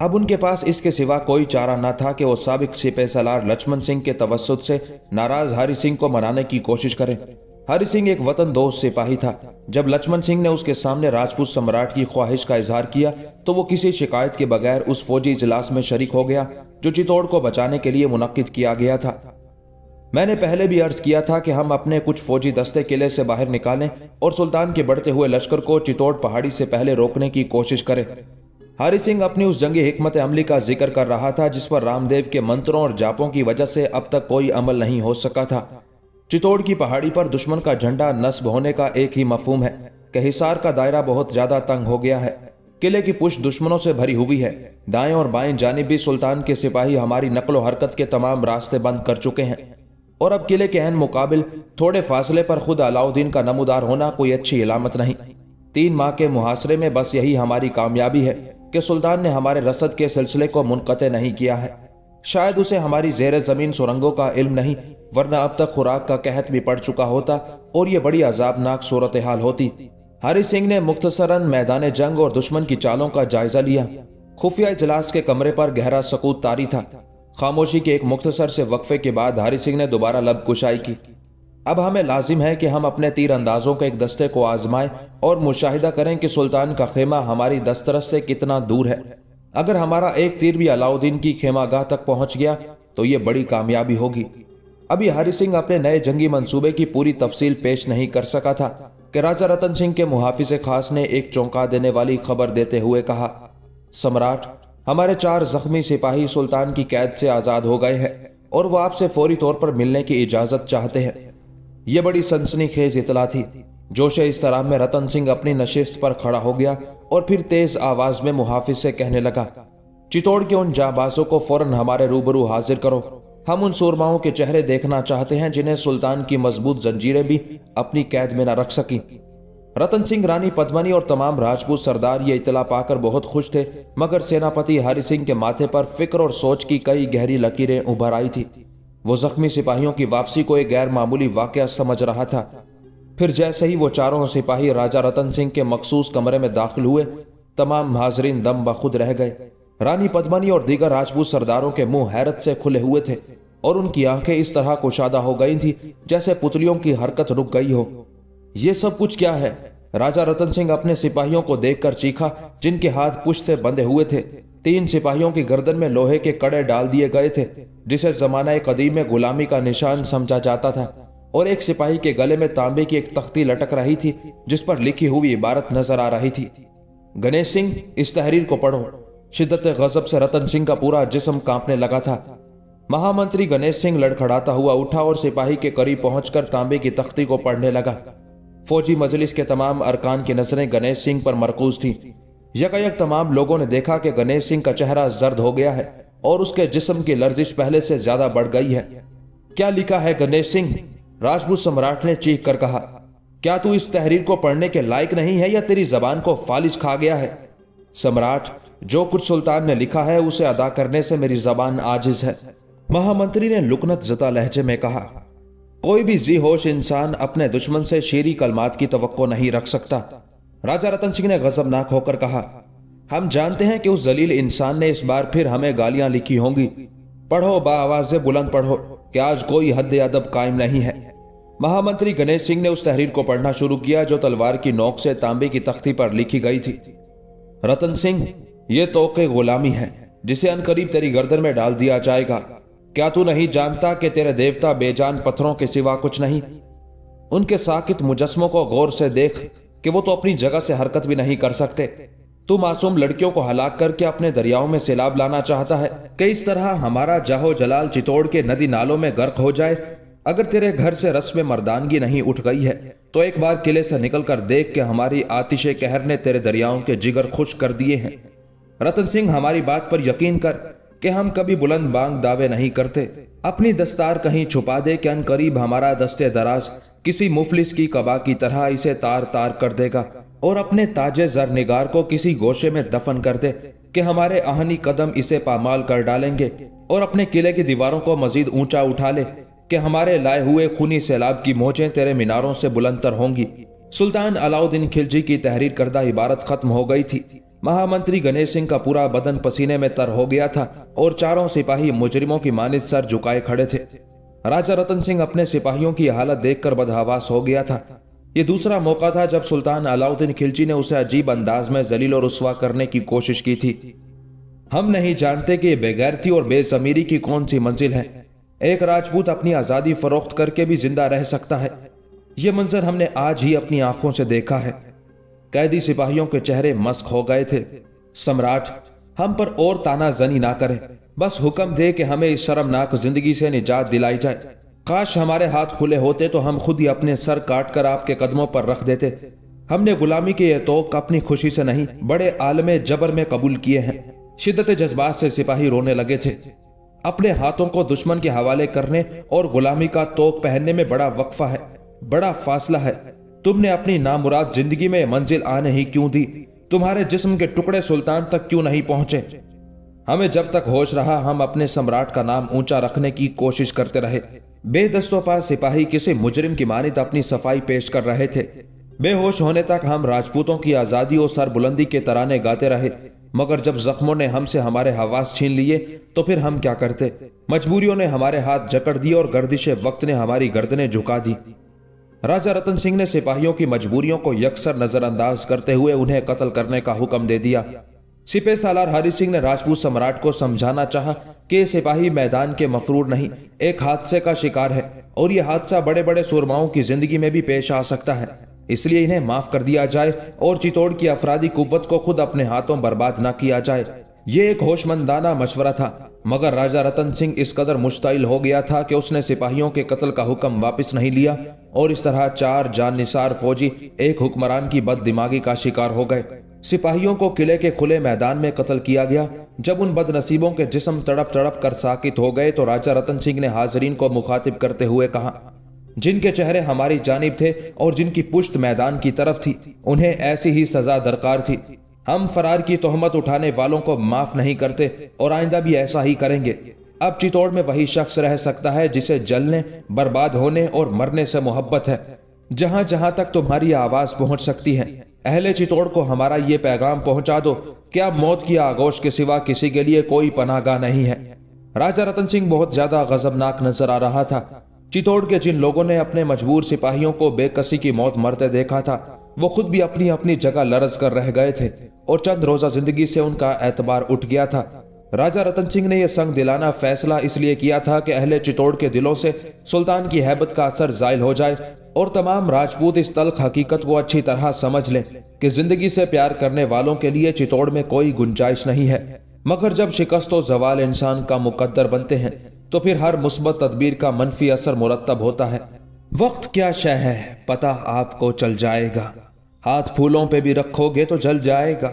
अब उनके पास इसके सिवा कोई चारा न था कि वो सबक सिपह सलार लक्ष्मण सिंह के तवस्त से नाराज हरि सिंह को मनाने की कोशिश करें हरि सिंह एक वतन दोस्त सिपाही था जब लक्ष्मण सिंह ने उसके सामने राजपूत सम्राट की ख्वाहिश का इजहार किया तो वो किसी शिकायत के बगैर उस फौजी इजलास में शरीक हो गया जो चित्तौड़ को बचाने के लिए मुनद किया गया था मैंने पहले भी अर्ज किया था कि हम अपने कुछ फौजी दस्ते किले से बाहर निकालें और सुल्तान के बढ़ते हुए लश्कर को चित्तौड़ पहाड़ी से पहले रोकने की कोशिश करें हरि सिंह अपनी उस जंगी हमत अमली का जिक्र कर रहा था जिस पर रामदेव के मंत्रों और जापों की वजह से अब तक कोई अमल नहीं हो सका था चित्तौड़ की पहाड़ी पर दुश्मन का झंडा नस्ब होने का एक ही मफहम है कि हिसार का दायरा बहुत ज्यादा तंग हो गया है किले की पुष्ट दुश्मनों से भरी हुई है दाएं और बाएं जानब भी सुल्तान के सिपाही हमारी नकलो हरकत के तमाम रास्ते बंद कर चुके हैं और अब किले के अहम मुकाबिल थोड़े फासले पर खुद अलाउद्दीन का नमोदार होना कोई अच्छी इलामत नहीं तीन माह के मुहासरे में बस यही हमारी कामयाबी है कि सुल्तान ने हमारे रसद के सिलसिले को मुनक़ नहीं किया है शायद उसे हमारी जेर ज़मीन सुरंगों का इल्म नहीं वरना अब तक खुराक का कहत भी पड़ चुका होता और यह बड़ी अजाबनाक सूरत हाल होती हरी सिंह ने मुख्तसरन मैदान जंग और दुश्मन की चालों का जायजा लिया खुफिया इजलास के कमरे पर गहरा सकूत तारी था खामोशी के एक मुख्तसर से वक्फे के बाद हरी सिंह ने दोबारा लब कुशाई की अब हमें लाजिम है कि हम अपने तीर अंदाजों के एक दस्ते को आजमाएं और मुशाहिदा करें कि सुल्तान का खेमा हमारी दस्तरस से कितना दूर है अगर हमारा एक तीर भी अलाउद्दीन की खेमागाह तक पहुंच गया तो ये बड़ी कामयाबी होगी अभी हरि सिंह अपने नए जंगी मंसूबे की पूरी तफसील पेश नहीं कर सका था कि राजा रतन सिंह के मुहाफिज खास ने एक चौंका देने वाली खबर देते हुए कहा सम्राट हमारे चार जख्मी सिपाही सुल्तान की कैद से आजाद हो गए हैं और वो आपसे फौरी तौर पर मिलने की इजाजत चाहते हैं यह बड़ी सनसनीखेज इतला थी जोश इस तरह में रतन सिंह अपनी नशिस्त पर खड़ा हो गया और फिर तेज आवाज में मुहाफिज से कहने लगा चितौड़ के उन जाबाजों को फौरन हमारे रूबरू हाजिर करो हम उन सुरमाओं के चेहरे देखना चाहते हैं जिन्हें सुल्तान की मजबूत जंजीरें भी अपनी कैद में न रख सकी रतन सिंह रानी पद्मनी और तमाम राजपूत सरदार ये इतला पाकर बहुत खुश थे मगर सेनापति हरि सिंह के माथे पर फिक्र और सोच की कई गहरी लकीरें उभर आई थी वो जख्मी सिपाहियों की वापसी को एक गैर मामूली वाक़ समझ रहा था फिर जैसे ही वो चारों सिपाही राजा रतन सिंह के मखसूस कमरे में दाखिल हुए तमाम हाजरीन दम बखुद रह गए रानी पद्मनी और दीगर राजपूत सरदारों के मुंह हैरत से खुले हुए थे और उनकी आंखें इस तरह कुशादा हो गई थी जैसे पुतलियों की हरकत रुक गई हो ये सब कुछ क्या है राजा रतन सिंह अपने सिपाहियों को देखकर चीखा जिनके हाथ पुश से बंधे हुए थे तीन सिपाहियों की गर्दन में लोहे के कड़े डाल दिए गए थे जिसे जमाना कदीम में गुलामी का निशान समझा जाता था और एक सिपाही के गले में तांबे की एक तख्ती लटक रही थी जिस पर लिखी हुई इबारत नजर आ रही थी गणेश सिंह इस तहरीर को पढ़ो शिद्दत गजब से रतन सिंह का पूरा जिसम कांपने लगा था महामंत्री गणेश सिंह लड़खड़ाता हुआ उठा और सिपाही के करीब पहुंचकर तांबे की तख्ती को पढ़ने लगा फौजी मजलिस के तमाम अरकान की नजरें गणेश सिंह पर मरकूज थी यकायक तमाम लोगों ने देखा कि गणेश सिंह का चेहरा जर्द हो गया है और उसके जिस्म की लर्जिश पहले से ज्यादा बढ़ गई है क्या लिखा है गणेश सिंह राजपूत सम्राट ने चीख कर कहा क्या तू इस तहरीर को पढ़ने के लायक नहीं है या तेरी जबान को फालिज खा गया है सम्राट जो कुछ सुल्तान ने लिखा है उसे अदा करने से मेरी जबान आजिज है महामंत्री ने लुकनत जता लहजे में कहा कोई भी जी होश इंसान अपने दुश्मन से शेरी कलमात की तो नहीं रख सकता राजा रतन सिंह ने गजबनाक होकर कहा हम जानते हैं कि उस जलील इंसान ने इस बार फिर हमें गालियां लिखी होंगी पढ़ो बाज बुलंद पढ़ो कि आज कोई हद अदब कायम नहीं है महामंत्री गणेश सिंह ने उस तहरीर को पढ़ना शुरू किया जो तलवार की नोक से तांबे की तख्ती पर लिखी गई थी रतन सिंह ये तो गुलामी है जिसे अनकरीब तेरी गर्दन में डाल दिया जाएगा क्या तू नहीं जानता कि तेरे देवता बेजान पत्थरों के सिवा कुछ नहीं उनके साकित मुजस्मों को गौर से देख कि वो तो अपनी जगह से हरकत भी नहीं कर सकते तू मासूम लड़कियों को हलाक करके अपने दरियाओं में सैलाब लाना चाहता है कि इस तरह हमारा जाहो जलाल चितौड़ के नदी नालों में गर्क हो जाए अगर तेरे घर से रस्म मर्दानगी नहीं उठ गई है तो एक बार किले से निकल कर देख के हमारी आतिशे कहर ने तेरे दरियाओं के जिगर खुश कर दिए हैं रतन सिंह हमारी बात पर यकीन कर कि हम कभी बुलंद बांग दावे नहीं करते अपनी दस्तार कहीं छुपा दे कि अनकरीब हमारा दस्ते दराज किसी मुफलिस की कबा की तरह इसे तार तार कर देगा और अपने ताजे जरनिगार को किसी गोशे में दफन कर दे कि हमारे आहनी कदम इसे पामाल कर डालेंगे और अपने किले की दीवारों को मजीद ऊंचा उठा ले कि हमारे लाए हुए खूनी सैलाब की मोचें तेरे मीनारों से बुलंदर होंगी सुल्तान अलाउद्दीन खिलजी की तहरीर करदा इबारत खत्म हो गई थी महामंत्री गणेश सिंह का पूरा बदन पसीने में तर हो गया था और चारों सिपाही मुजरिमों की मानित सर झुकाए खड़े थे राजा रतन सिंह अपने सिपाहियों की हालत देखकर बदहावास हो गया था ये दूसरा मौका था जब सुल्तान अलाउद्दीन खिलजी ने उसे अजीब अंदाज में जलील और रसुआ करने की कोशिश की थी हम नहीं जानते कि बेगैरती और बेजमीरी की कौन सी मंजिल है एक राजपूत अपनी आज़ादी फरोख्त करके भी जिंदा रह सकता है यह मंजर हमने आज ही अपनी आंखों से देखा है कैदी सिपाहियों के चेहरे मस्क हो गए थे सम्राट हम पर और ताना जनी ना करें बस हुक्म दे कि हमें इस शर्मनाक जिंदगी से निजात दिलाई जाए काश हमारे हाथ खुले होते तो हम खुद ही अपने सर काट कर आपके कदमों पर रख देते हमने गुलामी के ये तो अपनी खुशी से नहीं बड़े आलम जबर में कबूल किए हैं शिदत जज्बात से सिपाही रोने लगे थे अपने हाथों को दुश्मन के हवाले करने और गुलामी का तोक पहनने में बड़ा वक्फा है बड़ा फासला है तुमने अपनी नामुराद जिंदगी में मंजिल आने ही क्यों दी तुम्हारे जिस्म के टुकड़े सुल्तान तक क्यों नहीं पहुंचे हमें जब तक होश रहा हम अपने सम्राट का नाम ऊंचा रखने की कोशिश करते रहे बेदस्तों पर सिपाही किसी मुजरिम की मानित अपनी सफाई पेश कर रहे थे बेहोश होने तक हम राजपूतों की आज़ादी और सरबुलंदी के तराने गाते रहे मगर जब जख्मों ने हमसे हमारे हवास छीन लिए तो फिर हम क्या करते मजबूरियों ने हमारे हाथ जकड़ दिए और गर्दिश वक्त ने हमारी गर्दने झुका दी राजा रतन सिंह ने सिपाहियों की मजबूरियों को यकसर नजरअंदाज करते हुए उन्हें कत्ल करने का हुक्म दे दिया सिपे सालार हरि सिंह ने राजपूत सम्राट को समझाना चाहा कि सिपाही मैदान के मफरूर नहीं एक हादसे का शिकार है और ये हादसा बड़े बड़े सुरमाओं की जिंदगी में भी पेश आ सकता है इसलिए इन्हें माफ कर दिया जाए और चितौड़ की अफराधी कुत को खुद अपने हाथों बर्बाद न किया जाए ये एक होशमंदाना मशवरा था मगर राजा रतन सिंह इस कदर मुश्तिल हो गया था कि उसने सिपाहियों के कत्ल का हुक्म वापस नहीं लिया और इस तरह चार जान निसार फौजी एक हुक्मरान की बद दिमागी का शिकार हो गए सिपाहियों को किले के खुले मैदान में कत्ल किया गया जब उन बदनसीबों के जिसम तड़प तड़प कर साकित हो गए तो राजा रतन सिंह ने हाजरीन को मुखातिब करते हुए कहा जिनके चेहरे हमारी जानब थे और जिनकी पुश्त मैदान की तरफ थी उन्हें ऐसी ही सजा दरकार थी हम फरार की तोहमत उठाने वालों को माफ नहीं करते और आइंदा भी ऐसा ही करेंगे अब चित्तौड़ में वही शख्स रह सकता है जिसे जलने बर्बाद होने और मरने से मोहब्बत है जहां जहां तक तुम्हारी आवाज पहुंच सकती है अहले चितौड़ को हमारा ये पैगाम पहुंचा दो कि अब मौत की आगोश के सिवा किसी के लिए कोई पनागा नहीं है राजा रतन सिंह बहुत ज्यादा गजबनाक नजर आ रहा था चितौड़ के जिन लोगों ने अपने मजबूर सिपाहियों को बेकसी की मौत मरते देखा था वो खुद भी अपनी अपनी जगह लरज कर रह गए थे और चंद रोजा जिंदगी से उनका एतबार उठ गया था राजा रतन सिंह ने यह संग दिलाना फैसला इसलिए किया था कि अहले चितौड़ के दिलों से सुल्तान की हैबत का असर जायल हो जाए और तमाम राजपूत इस तल्ख हकीकत को अच्छी तरह समझ लें कि जिंदगी से प्यार करने वालों के लिए चितौड़ में कोई गुंजाइश नहीं है मगर जब शिकस्त और जवाल इंसान का मुकद्दर बनते हैं तो फिर हर मुस्बत तदबीर का मनफी असर मुरतब होता है वक्त क्या शह है पता आपको चल जाएगा हाथ फूलों पे भी रखोगे तो जल जाएगा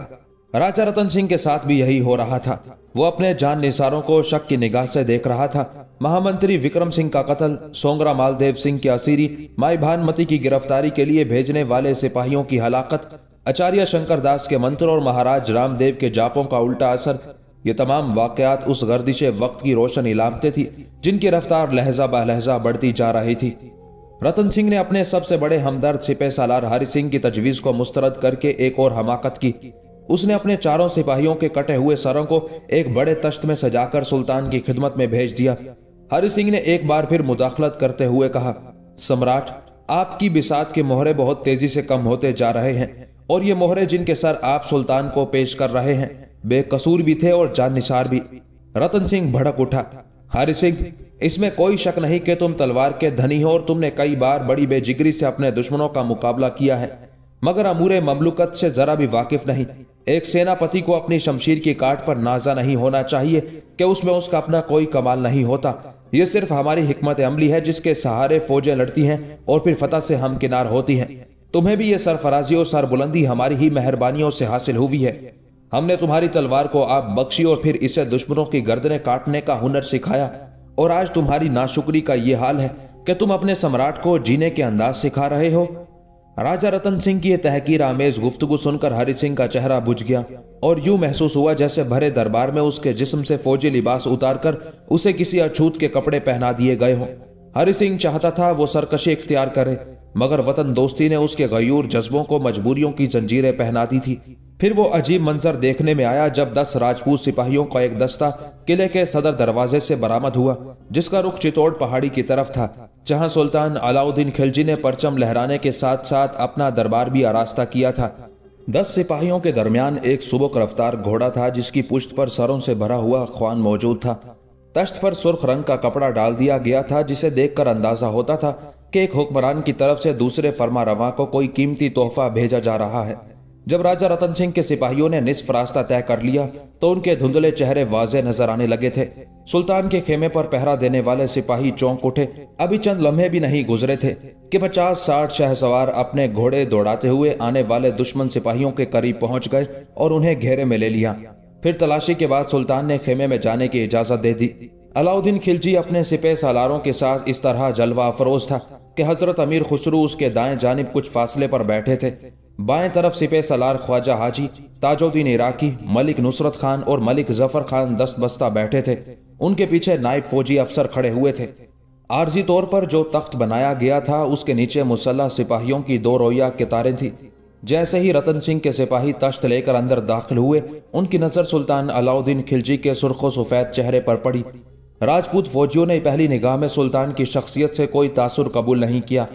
राजा रतन सिंह के साथ भी यही हो रहा था वो अपने जान निसारों को शक की निगाह से देख रहा था महामंत्री विक्रम सिंह का कत्ल सोंगरा मालदेव सिंह की असीरी माई भानमती की गिरफ्तारी के लिए भेजने वाले सिपाहियों की हलाकत आचार्य शंकर दास के मंत्र और महाराज रामदेव के जापों का उल्टा असर ये तमाम वाकयात उस गर्दिशे वक्त की रोशन इलामते थी जिनकी रफ्तार लहजा बहजा लहजा बढ़ती जा रही थी रतन सिंह ने अपने सबसे बड़े हमदर्द सिपे सालार हरि सिंह की तजवीज़ को मुस्तरद करके एक और हमाकत की उसने अपने चारों सिपाहियों के कटे हुए सरों को एक बड़े तश्त में सजाकर सुल्तान की खिदमत में भेज दिया हरि सिंह ने एक बार फिर मुदाखलत करते हुए कहा सम्राट आपकी बिसात के मोहरे बहुत तेजी से कम होते जा रहे हैं और ये मोहरे जिनके सर आप सुल्तान को पेश कर रहे हैं बेकसूर भी थे और जान निसार भी रतन सिंह भड़क उठा हरि सिंह इसमें कोई शक नहीं कि तुम तलवार के धनी हो और तुमने कई बार बड़ी बेजिगरी से अपने दुश्मनों का मुकाबला किया है मगर अमूरे ममलुकत से जरा भी वाकिफ नहीं एक सेनापति को अपनी शमशीर की काट पर नाजा नहीं होना चाहिए कि उसमें उसका अपना कोई कमाल नहीं होता ये सिर्फ हमारी हमत अमली है जिसके सहारे फौजें लड़ती हैं और फिर फतह से हम किनार होती हैं तुम्हें भी ये सरफराजी और सरबुलंदी हमारी ही मेहरबानियों से हासिल हुई है हमने तुम्हारी तलवार को आप बख्शी और फिर इसे दुश्मनों की गर्दने काटने का हुनर सिखाया और आज तुम्हारी नाशुक्री का ये हाल है कि तुम अपने सम्राट को जीने के अंदाज सिखा रहे हो राजा रतन सिंह की यह तहकीर आमेज गुफ्तगु सुनकर हरि सिंह का चेहरा बुझ गया और यूं महसूस हुआ जैसे भरे दरबार में उसके जिस्म से फौजी लिबास उतारकर उसे किसी अछूत के कपड़े पहना दिए गए हों हरि सिंह चाहता था वो सरकशी इख्तियार करे मगर वतन दोस्ती ने उसके गयूर जज्बों को मजबूरियों की जंजीरें पहना दी थी फिर वो अजीब मंजर देखने में आया जब दस राजपूत सिपाहियों का एक दस्ता किले के सदर दरवाजे से बरामद हुआ जिसका रुख चितौड़ पहाड़ी की तरफ था जहां सुल्तान अलाउद्दीन खिलजी ने परचम लहराने के साथ साथ अपना दरबार भी आरास्ता किया था दस सिपाहियों के दरमियान एक सुबक रफ्तार घोड़ा था जिसकी पुश्त पर सरों से भरा हुआ ख्वान मौजूद था तश्त पर सुर्ख रंग का कपड़ा डाल दिया गया था जिसे देख अंदाजा होता था कि एक हुक्मरान की तरफ से दूसरे फरमा रवा को कोई कीमती तोहफा भेजा जा रहा है जब राजा रतन सिंह के सिपाहियों ने निस्फ रास्ता तय कर लिया तो उनके धुंधले चेहरे वाजे नजर आने लगे थे सुल्तान के खेमे पर पहरा देने वाले सिपाही चौंक उठे अभी चंद लम्हे भी नहीं गुजरे थे कि पचास साठ शहसवार अपने घोड़े दौड़ाते हुए आने वाले दुश्मन सिपाहियों के करीब पहुंच गए और उन्हें घेरे में ले लिया फिर तलाशी के बाद सुल्तान ने खेमे में जाने की इजाजत दे दी अलाउद्दीन खिलजी अपने सिपे सालारों के साथ इस तरह जलवा अफरोज था कि हजरत अमीर खुसरू उसके दाएं जानब कुछ फासले पर बैठे थे बाएं तरफ सिपे सलार ख्वाजा हाजी ताजुद्दीन इराकी मलिक नुसरत खान और मलिक जफर खान दस्त बस्ता बैठे थे उनके पीछे नायब फौजी अफसर खड़े हुए थे आर्जी तौर पर जो तख्त बनाया गया था उसके नीचे मुसल्ह सिपाहियों की दो रोया कितारें थी जैसे ही रतन सिंह के सिपाही तश्त लेकर अंदर दाखिल हुए उनकी नज़र सुल्तान अलाउद्दीन खिलजी के सुर्खो सफ़ेद चेहरे पर पड़ी राजपूत फौजियों ने पहली निगाह में सुल्तान की शख्सियत से कोई तासुर कबूल नहीं किया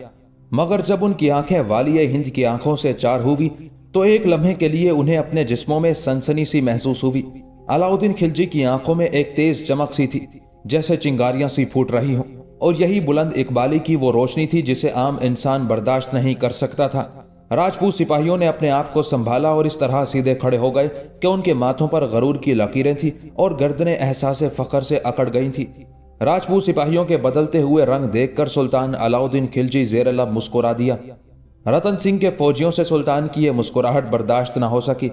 मगर जब उनकी आंखें वालिया हिंज की आंखों से चार हुई तो एक लम्हे के लिए उन्हें अपने जिस्मों में सनसनी सी महसूस हुई अलाउद्दीन खिलजी की आंखों में एक तेज चमक सी थी जैसे चिंगारियां सी फूट रही हों और यही बुलंद इकबाली की वो रोशनी थी जिसे आम इंसान बर्दाश्त नहीं कर सकता था राजपूत सिपाहियों ने अपने आप को संभाला और इस तरह सीधे खड़े हो गए कि उनके माथों पर गरूर की लकीरें थी और गर्दनें एहसास फखर से अकड़ गई थी राजपूत सिपाहियों के बदलते हुए रंग देखकर सुल्तान अलाउद्दीन खिलजी जेर मुस्कुरा दिया रतन सिंह के फौजियों से सुल्तान की यह मुस्कुराहट बर्दाश्त न हो सकी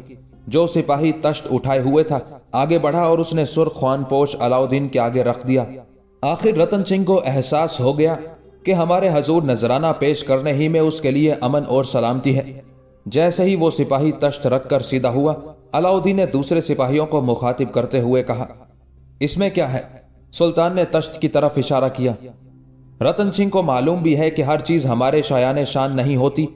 जो सिपाही तश्त उठाए हुए था आगे बढ़ा और उसने सुर खान पोश अलाउद्दीन के आगे रख दिया आखिर रतन सिंह को एहसास हो गया कि हमारे हजूर नजराना पेश करने ही में उसके लिए अमन और सलामती है जैसे ही वो सिपाही तश्त रखकर सीधा हुआ अलाउद्दीन ने दूसरे सिपाहियों को मुखातिब करते हुए कहा इसमें क्या है सुल्तान ने तश्त की तरफ इशारा किया रतन सिंह को मालूम भी है कि हर चीज हमारे शायान शान नहीं होती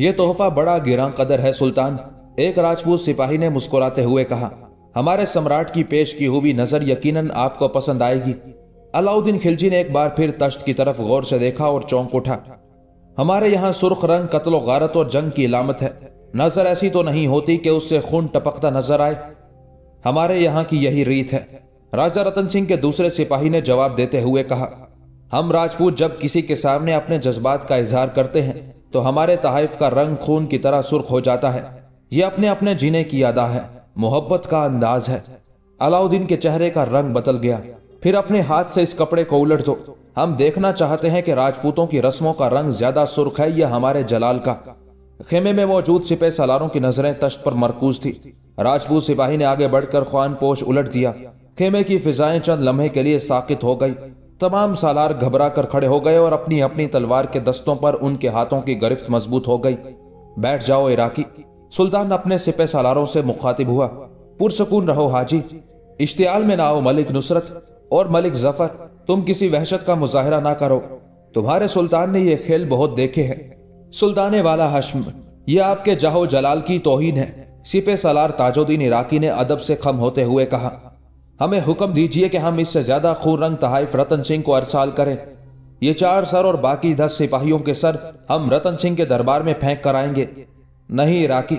यह तोहफा बड़ा गिरा कदर है सुल्तान एक राजपूत सिपाही ने मुस्कुराते हुए कहा हमारे सम्राट की पेश की हुई नजर यकीनन आपको पसंद आएगी अलाउद्दीन खिलजी ने एक बार फिर तश्त की तरफ गौर से देखा और चौंक उठा हमारे यहाँ सुर्ख रंग कतलो गारत और जंग की इलामत है नजर ऐसी तो नहीं होती कि उससे खून टपकता नजर आए हमारे यहाँ की यही रीत है राजा रतन सिंह के दूसरे सिपाही ने जवाब देते हुए कहा हम राजपूत जब किसी के सामने अपने जज्बात का इजहार करते हैं तो हमारे तहाइफ का रंग खून की तरह सुर्ख हो जाता है ये अपने अपने जीने की अदा है मोहब्बत का अंदाज है अलाउद्दीन के चेहरे का रंग बदल गया फिर अपने हाथ से इस कपड़े को उलट दो हम देखना चाहते हैं कि राजपूतों की रस्मों का रंग ज्यादा सुर्ख है या हमारे जलाल का खेमे में मौजूद सिपे सलारों की नजरें तश्त पर मरकूज थी राजपूत सिपाही ने आगे बढ़कर ख्वान पोश उलट दिया खेमे की फिजाएं चंद लम्हे के लिए साकित हो गई तमाम सालार घबरा कर खड़े हो गए और अपनी अपनी तलवार के दस्तों पर उनके हाथों की गिरफ्त मजबूत हो गई बैठ जाओ इराकी सुल्तान अपने सिपे सालारों से मुखातिब हुआ पुरसकून रहो हाजी इश्तियाल में ना मलिक नुसरत और मलिक जफर तुम किसी वहशत का मुजाहरा ना करो तुम्हारे सुल्तान ने यह खेल बहुत देखे हैं सुल्ताने वाला हशम यह आपके जाहो जलाल की तोहिन है सिपे सालार ताजुद्दीन इराकी ने अदब से खम होते हुए कहा हमें हुक्म दीजिए कि हम इससे ज्यादा रंग तहाइफ रतन सिंह को अरसाल करें ये चार सर और बाकी दस सिपाहियों के सर हम रतन सिंह के दरबार में फेंक कर आएंगे नहीं राकी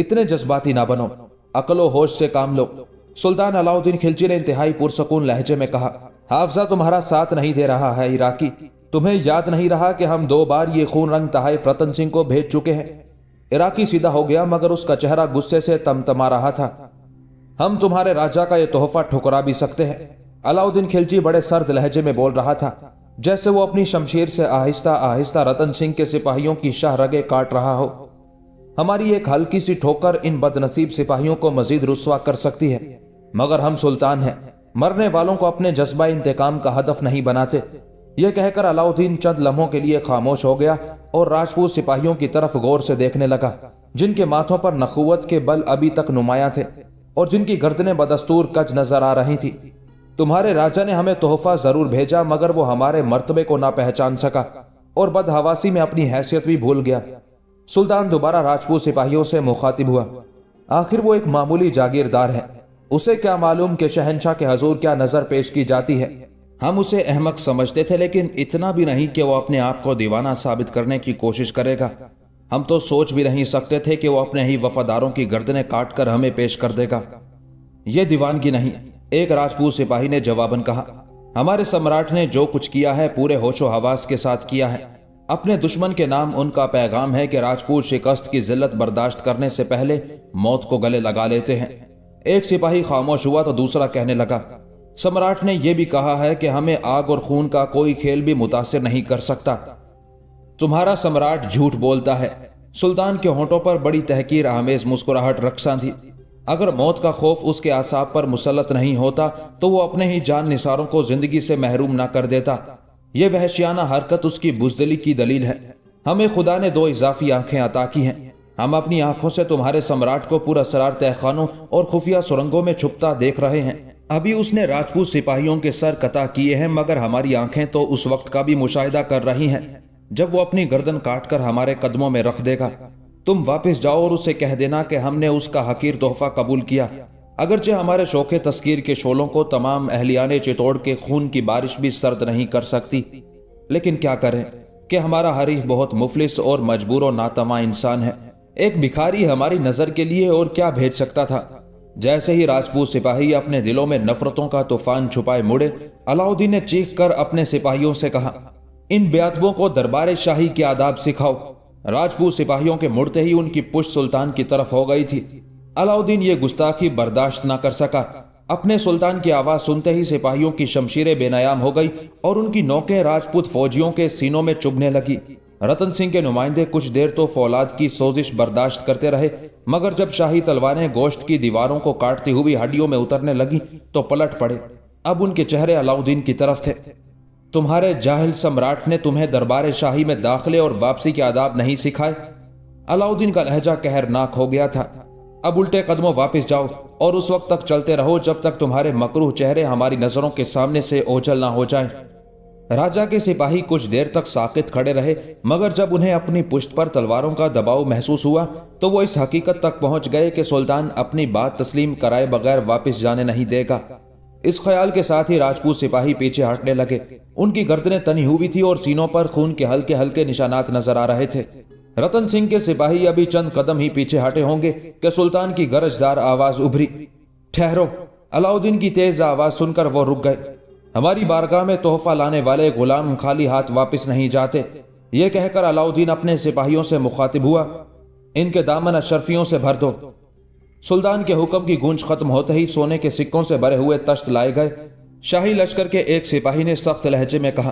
इतने जज्बाती ना बनो अकलो होश से काम लो सुल्तान अलाउद्दीन खिलजी ने इंतहाई पुरसकून लहजे में कहा हाफजा तुम्हारा साथ नहीं दे रहा है इराकी तुम्हें याद नहीं रहा कि हम दो बार ये खून रंग तहाइफ रतन सिंह को भेज चुके हैं इराकी सीधा हो गया मगर उसका चेहरा गुस्से से तमतमा रहा था हम तुम्हारे राजा का यह तोहफा ठुकरा भी सकते हैं अलाउद्दीन खिलजी बड़े सर्द लहजे में बोल रहा था जैसे वो अपनी शमशीर से आहिस्ता आहिस्ता रतन सिंह के सिपाहियों की शाह रगे काट रहा हो हमारी एक हल्की सी ठोकर इन बदनसीब सिपाहियों को मजीद रुसवा कर सकती है मगर हम सुल्तान हैं मरने वालों को अपने जज्बा इंतकाम का हदफ नहीं बनाते यह कहकर अलाउद्दीन चंद लम्हों के लिए खामोश हो गया और राजपूत सिपाहियों की तरफ गौर से देखने लगा जिनके माथों पर नखुवत के बल अभी तक नुमाया थे और जिनकी गर्दनें बदस्तूर कच नजर आ रही थी तुम्हारे राजा ने हमें तोहफा जरूर भेजा मगर वो हमारे मर्तबे को ना पहचान सका और बदहवासी में अपनी हैसियत भी भूल गया सुल्तान दोबारा राजपूत सिपाहियों से मुखातिब हुआ आखिर वो एक मामूली जागीरदार है उसे क्या मालूम कि शहनशाह के हजूर क्या नजर पेश की जाती है हम उसे अहमक समझते थे लेकिन इतना भी नहीं कि वो अपने आप को दीवाना साबित करने की कोशिश करेगा हम तो सोच भी नहीं सकते थे कि वो अपने ही वफादारों की गर्दनें काट कर हमें पेश कर देगा यह दीवानगी नहीं एक राजपूत सिपाही ने जवाबन कहा हमारे सम्राट ने जो कुछ किया है पूरे होशो हवास के साथ किया है अपने दुश्मन के नाम उनका पैगाम है कि राजपूत शिकस्त की जिल्लत बर्दाश्त करने से पहले मौत को गले लगा लेते हैं एक सिपाही खामोश हुआ तो दूसरा कहने लगा सम्राट ने यह भी कहा है कि हमें आग और खून का कोई खेल भी मुतासर नहीं कर सकता तुम्हारा सम्राट झूठ बोलता है सुल्तान के होंठों पर बड़ी तहकीर आमेज मुस्कुराहट रक्षा थी अगर मौत का खौफ उसके आसाब पर मुसलत नहीं होता तो वो अपने ही जान निसारों को जिंदगी से महरूम ना कर देता यह वहशियाना हरकत उसकी बुजदली की दलील है हमें खुदा ने दो इजाफी आंखें अता की हैं हम अपनी आंखों से तुम्हारे सम्राट को पूरा सरार तहखानों और खुफिया सुरंगों में छुपता देख रहे हैं अभी उसने राजपूत सिपाहियों के सर कता किए हैं मगर हमारी आंखें तो उस वक्त का भी मुशाह कर रही हैं जब वो अपनी गर्दन काटकर हमारे कदमों में रख देगा तुम वापस जाओ और उसे कह देना कि हमने उसका हकीर तोहफा कबूल किया अगरचे हमारे शोखे तस्कीर के शोलों को तमाम अहलियाने चितोड़ के खून की बारिश भी सर्द नहीं कर सकती लेकिन क्या करें कि हमारा हरीफ बहुत मुफलिस और मजबूर और नातमा इंसान है एक भिखारी हमारी नजर के लिए और क्या भेज सकता था जैसे ही राजपूत सिपाही अपने दिलों में नफरतों का तूफान छुपाए मुड़े अलाउद्दीन ने चीख कर अपने सिपाहियों से कहा इन बेअदबों को दरबार शाही के आदाब सिखाओ राजपूत सिपाहियों के मुड़ते ही उनकी पुष्ट सुल्तान की तरफ हो गई थी अलाउद्दीन ये गुस्ताखी बर्दाश्त ना कर सका अपने सुल्तान की आवाज सुनते ही सिपाहियों की शमशीरें बेनायाम हो गई और उनकी नौके राजपूत फौजियों के सीनों में चुभने लगी रतन सिंह के नुमाइंदे कुछ देर तो फौलाद की सोजिश बर्दाश्त करते रहे मगर जब शाही तलवारें गोश्त की दीवारों को काटती हुई हड्डियों में उतरने लगी तो पलट पड़े अब उनके चेहरे अलाउद्दीन की तरफ थे तुम्हारे जाहिल सम्राट ने तुम्हें दरबार शाही में दाखिले और वापसी के आदाब नहीं सिखाए अलाउद्दीन का लहजा कहरनाक हो गया था अब उल्टे कदमों वापस जाओ और उस वक्त तक चलते रहो जब तक तुम्हारे मकरू चेहरे हमारी नजरों के सामने से ओझल ना हो जाए राजा के सिपाही कुछ देर तक साकित खड़े रहे मगर जब उन्हें अपनी पुश्त पर तलवारों का दबाव महसूस हुआ तो वो इस हकीकत तक पहुंच गए कि सुल्तान अपनी बात तस्लीम कराए बगैर वापस जाने नहीं देगा इस ख्याल के साथ ही राजपूत सिपाही पीछे हटने लगे उनकी गर्दनें तनी हुई थी और सीनों पर खून के हल्के हल्के निशानात नजर आ रहे थे रतन सिंह के सिपाही अभी चंद कदम ही पीछे हटे होंगे कि सुल्तान की गरजदार आवाज उभरी ठहरो अलाउद्दीन की तेज आवाज सुनकर वो रुक गए हमारी बारगाह में तोहफा लाने वाले गुलाम खाली हाथ वापस नहीं जाते ये कहकर अलाउद्दीन अपने सिपाहियों से मुखातिब हुआ इनके दामन अशरफियों से भर दो सुल्तान के हुक्म की गूंज खत्म होते ही सोने के सिक्कों से भरे हुए तश्त लाए गए शाही लश्कर के एक सिपाही ने सख्त लहजे में कहा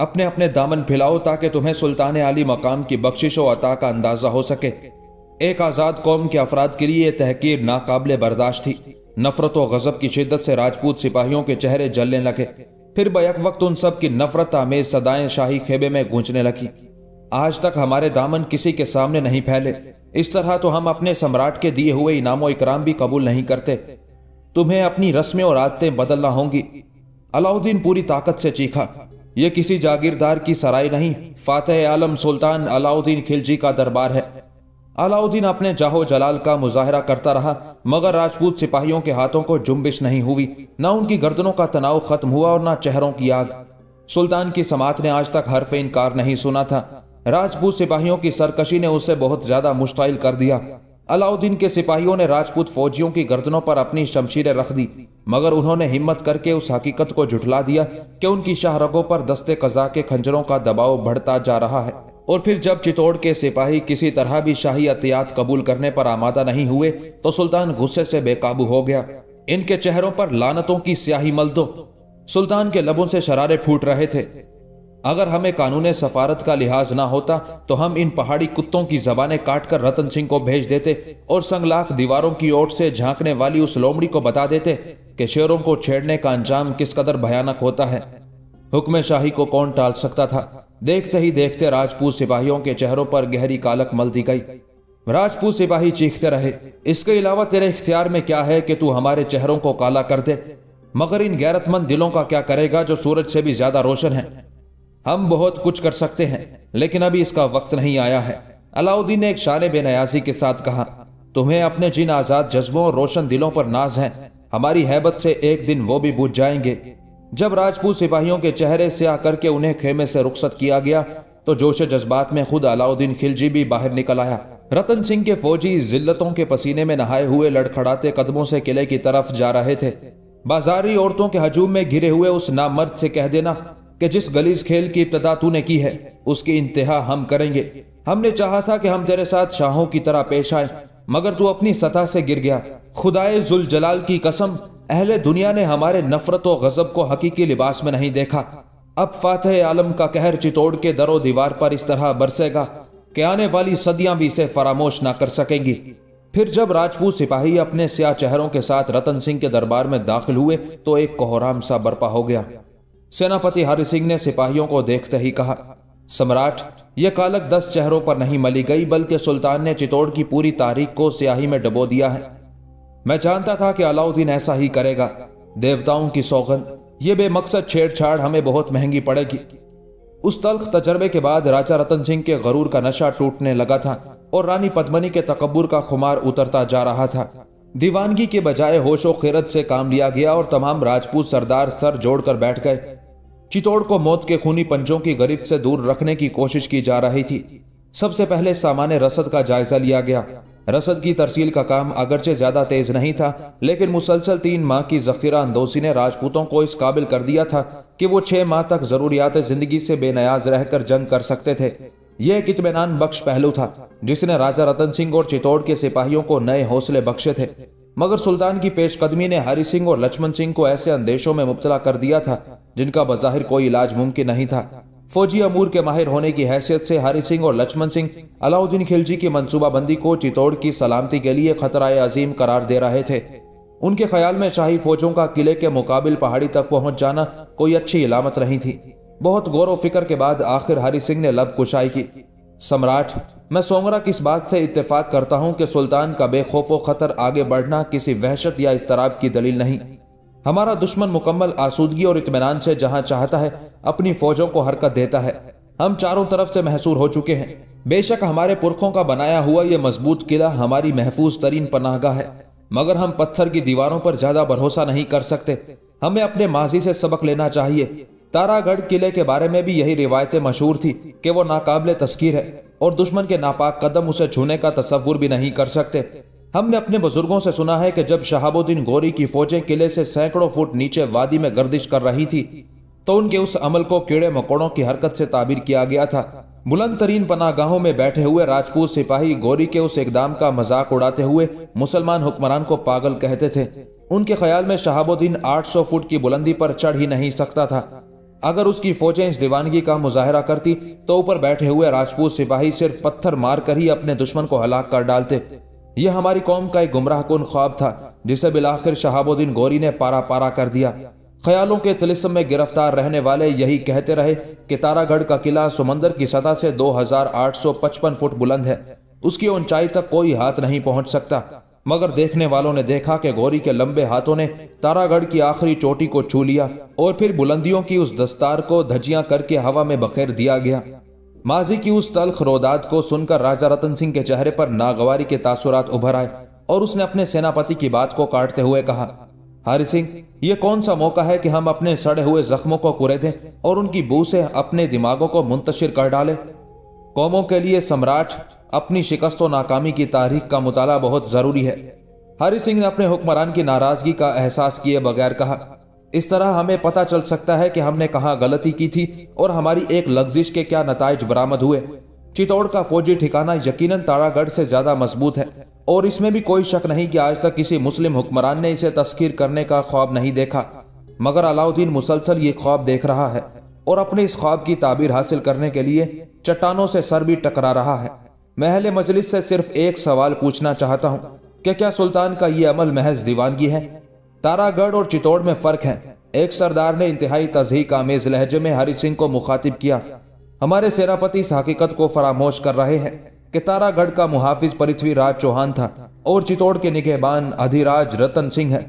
अपने अपने दामन फैलाओ ताकि तुम्हें सुल्तान आली मकाम की बख्शिश और अता का अंदाजा हो सके एक आज़ाद कौम के अफराद के लिए तहकीर नाकबले बर्दाश्त थी नफरत और गजब की शिद्दत से राजपूत सिपाहियों के चेहरे जलने लगे फिर बैक वक्त उन सब की नफरत आमेज सदाएं शाही खेबे में गूंजने लगी आज तक हमारे दामन किसी के सामने नहीं फैले इस तरह तो हम अपने सम्राट के दिए हुए इनाम इकराम भी कबूल नहीं करते तुम्हें अपनी रस्में और आदतें बदलना होंगी अलाउद्दीन पूरी ताकत से चीखा यह किसी जागीरदार की सराय नहीं फातह आलम सुल्तान अलाउद्दीन खिलजी का दरबार है अलाउद्दीन अपने जाहो जलाल का मुजाहरा करता रहा मगर राजपूत सिपाहियों के हाथों को जुम्बिश नहीं हुई न उनकी गर्दनों का तनाव खत्म हुआ और न चेहरों की आग सुल्तान की समात ने आज तक हरफ इनकार नहीं सुना था राजपूत सिपाहियों की सरकशी ने उसे बहुत ज्यादा मुश्ताइल कर दिया अलाउद्दीन के सिपाहियों ने राजपूत फौजियों की गर्दनों पर अपनी शमशीरें रख दी मगर उन्होंने हिम्मत करके उस हकीकत को झुठला दिया कि उनकी शाहरगों पर दस्ते कजा के खंजरों का दबाव बढ़ता जा रहा है और फिर जब चित्तौड़ के सिपाही किसी तरह भी शाही अतियात कबूल करने पर आमादा नहीं हुए तो सुल्तान गुस्से से बेकाबू हो गया इनके चेहरों पर लानतों की स्याही मल दो सुल्तान के लबों से शरारे फूट रहे थे अगर हमें कानून सफारत का लिहाज ना होता तो हम इन पहाड़ी कुत्तों की जबानें काट कर रतन सिंह को भेज देते और संगलाख दीवारों की ओट से झांकने वाली उस लोमड़ी को बता देते कि शेरों को छेड़ने का अंजाम किस कदर भयानक होता है हुक्म शाही को कौन टाल सकता था देखते ही देखते राजपूत सिपाहियों के चेहरों पर गहरी कालक मल दी गई राजपूत सिपाही चीखते रहे इसके अलावा तेरे इख्तियार में क्या है कि तू हमारे चेहरों को काला कर दे मगर इन गैरतमंद दिलों का क्या करेगा जो सूरज से भी ज्यादा रोशन है हम बहुत कुछ कर सकते हैं लेकिन अभी इसका वक्त नहीं आया है अलाउद्दीन ने एक शान बेनयाजी के साथ कहा तुम्हें अपने जिन आजाद जज्बों और रोशन दिलों पर नाज है हमारी हैबत से एक दिन वो भी बुझ जाएंगे जब राजपूत सिपाहियों के चेहरे से आकर करके उन्हें खेमे से रुखसत किया गया तो जोश जज्बात में खुद अलाउद्दीन खिलजी भी बाहर निकल आया रतन सिंह के फौजी जिल्लतों के पसीने में नहाए हुए लड़खड़ाते कदमों से किले की तरफ जा रहे थे बाजारी औरतों के हजूम में घिरे हुए उस नामर्द से कह देना कि जिस गलीज खेल की इब्तदा तूने की है उसकी इंतहा हम करेंगे हमने चाहा था कि हम तेरे साथ शाहों की तरह पेश आए मगर तू अपनी सतह से गिर गया खुदाए जुल जलाल की कसम अहले दुनिया ने हमारे नफरत और गजब को हकीकी लिबास में नहीं देखा अब फातह आलम का कहर चितोड़ के दरो दीवार पर इस तरह बरसेगा कि आने वाली सदियां भी इसे फरामोश ना कर सकेंगी फिर जब राजपूत सिपाही अपने स्याह चेहरों के साथ रतन सिंह के दरबार में दाखिल हुए तो एक कोहराम सा बर्पा हो गया सेनापति हरि सिंह ने सिपाहियों को देखते ही कहा सम्राट यह कालक दस चेहरों पर नहीं मली गई बल्कि सुल्तान ने चित्तौड़ की पूरी तारीख को स्याही में डबो दिया है मैं जानता था कि अलाउद्दीन ऐसा ही करेगा देवताओं की सौगंध ये बेमकसद छेड़छाड़ हमें बहुत महंगी पड़ेगी उस तल्ख तजर्बे के बाद राजा रतन सिंह के गरूर का नशा टूटने लगा था और रानी पद्मनी के तकबर का खुमार उतरता जा रहा था दीवानगी के बजाय होशो खेरत से काम लिया गया और तमाम राजपूत सरदार सर जोड़कर बैठ गए चितौड़ को मौत के खूनी पंजों की गरीब से दूर रखने की कोशिश की जा रही थी सबसे पहले सामान्य रसद का जायजा लिया गया रसद की तरसील का काम अगरचे ज्यादा तेज नहीं था लेकिन मुसलसल तीन माह की जखीरा अंदोसी ने राजपूतों को इस काबिल कर दिया था कि वो छह माह तक जरूरियात जिंदगी से बेनयाज रहकर जंग कर सकते थे यह एक इतमान बख्श पहलू था जिसने राजा रतन सिंह और चित्तौड़ के सिपाहियों को नए हौसले बख्शे थे मगर सुल्तान की पेशकदमी ने हरि सिंह और लक्ष्मण सिंह को ऐसे अंदेशों में मुबतला कर दिया था जिनका बज़ाहिर कोई इलाज मुमकिन नहीं था फौजी अमूर के माहिर होने की हैसियत से हरि सिंह और लक्ष्मण सिंह अलाउद्दीन खिलजी की मनसूबाबंदी को चित्तौड़ की सलामती के लिए खतरा अजीम करार दे रहे थे उनके ख्याल में शाही फौजों का किले के मुकाबिल पहाड़ी तक पहुंच जाना कोई अच्छी इलामत नहीं थी बहुत गौर फिक्र के बाद आखिर हरि सिंह ने लब कुशाई की सम्राट मैं सोंगरा किस बात से इतफाक़ करता हूँ कि सुल्तान का बेखौफो खतर आगे बढ़ना किसी वहशत या इसतराब की दलील नहीं हमारा दुश्मन मुकम्मल आसूदगी और इतमान से जहां चाहता है अपनी फौजों को हरकत देता है हम चारों तरफ से महसूर हो चुके हैं बेशक हमारे पुरखों का बनाया हुआ यह मजबूत किला हमारी महफूज तरीन पनाहगा है मगर हम पत्थर की दीवारों पर ज्यादा भरोसा नहीं कर सकते हमें अपने माजी से सबक लेना चाहिए तारागढ़ किले के बारे में भी यही रिवायतें मशहूर थी कि वो नाकाबले तस्कीर है और दुश्मन के नापाक कदम उसे छूने का तस्वुर भी नहीं कर सकते हमने अपने बुजुर्गों से सुना है कि जब शहाबुद्दीन गौरी की फौजें किले से सैकड़ों फुट नीचे वादी में गर्दिश कर रही थी तो उनके उस अमल को कीड़े मकोड़ों की हरकत से ताबीर किया गया था बुलंद तरीन पनागाहों में बैठे हुए राजपूत सिपाही गौरी के उस इकदाम का मजाक उड़ाते हुए मुसलमान हुक्मरान को पागल कहते थे उनके ख्याल में शहाबुद्दीन 800 फुट की बुलंदी पर चढ़ ही नहीं सकता था अगर उसकी फौजें इस दीवानगी का मुजाहरा करती तो ऊपर बैठे हुए राजपूत सिपाही सिर्फ पत्थर मार कर ही अपने दुश्मन को हलाक कर डालते यह हमारी कौम का एक गुमराह कन ख्वाब था जिसे बिलाखिर शहाबुद्दीन गोरी ने पारा पारा कर दिया ख्यालों के तिलिस्म में गिरफ्तार रहने वाले यही कहते रहे कि तारागढ़ का किला समंदर की सतह से 2855 फुट बुलंद है उसकी ऊंचाई तक कोई हाथ नहीं पहुंच सकता मगर देखने वालों ने देखा कि गौरी के लंबे हाथों ने तारागढ़ की आखिरी चोटी को छू लिया और फिर बुलंदियों की उस दस्तार को धजियां करके हवा में बखेर दिया गया माजी की उस तलख रोदाद को सुनकर राजा रतन सिंह के चेहरे पर नागवारी के तासुरात उभर आए और उसने अपने सेनापति की बात को काटते हुए कहा हरि सिंह ये कौन सा मौका है कि हम अपने सड़े हुए जख्मों को कुरे दें और उनकी बू से अपने दिमागों को मुंतशिर कर डालें कौमों के लिए सम्राट अपनी शिकस्त व नाकामी की तारीख का मुताला बहुत ज़रूरी है हरि सिंह ने अपने हुक्मरान की नाराज़गी का एहसास किए बगैर कहा इस तरह हमें पता चल सकता है कि हमने कहाँ गलती की थी और हमारी एक लग्जिश के क्या नतज बरामद हुए चित्तौड़ का फौजी ठिकाना यकीनन तारागढ़ से ज्यादा मजबूत है और इसमें भी कोई शक नहीं कि आज तक किसी मुस्लिम हुक्मरान ने इसे तस्खीर करने का ख्वाब नहीं देखा मगर अलाउद्दीन मुसलसल ये ख्वाब देख रहा है और अपने इस ख्वाब की ताबीर हासिल करने के लिए चट्टानों से सर भी टकरा रहा है महल मजलिस से सिर्फ एक सवाल पूछना चाहता हूँ क्या क्या सुल्तान का ये अमल महज दीवानगी है तारागढ़ और चित्तौड़ में फर्क है एक सरदार ने इंतहाई का आमेज लहजे में हरि सिंह को मुखातिब किया हमारे सेनापति इस हकीकत को फरामोश कर रहे हैं कि तारागढ़ का मुहाफिज पृथ्वीराज चौहान था और चित्तौड़ के निगहबान अधिराज रतन सिंह है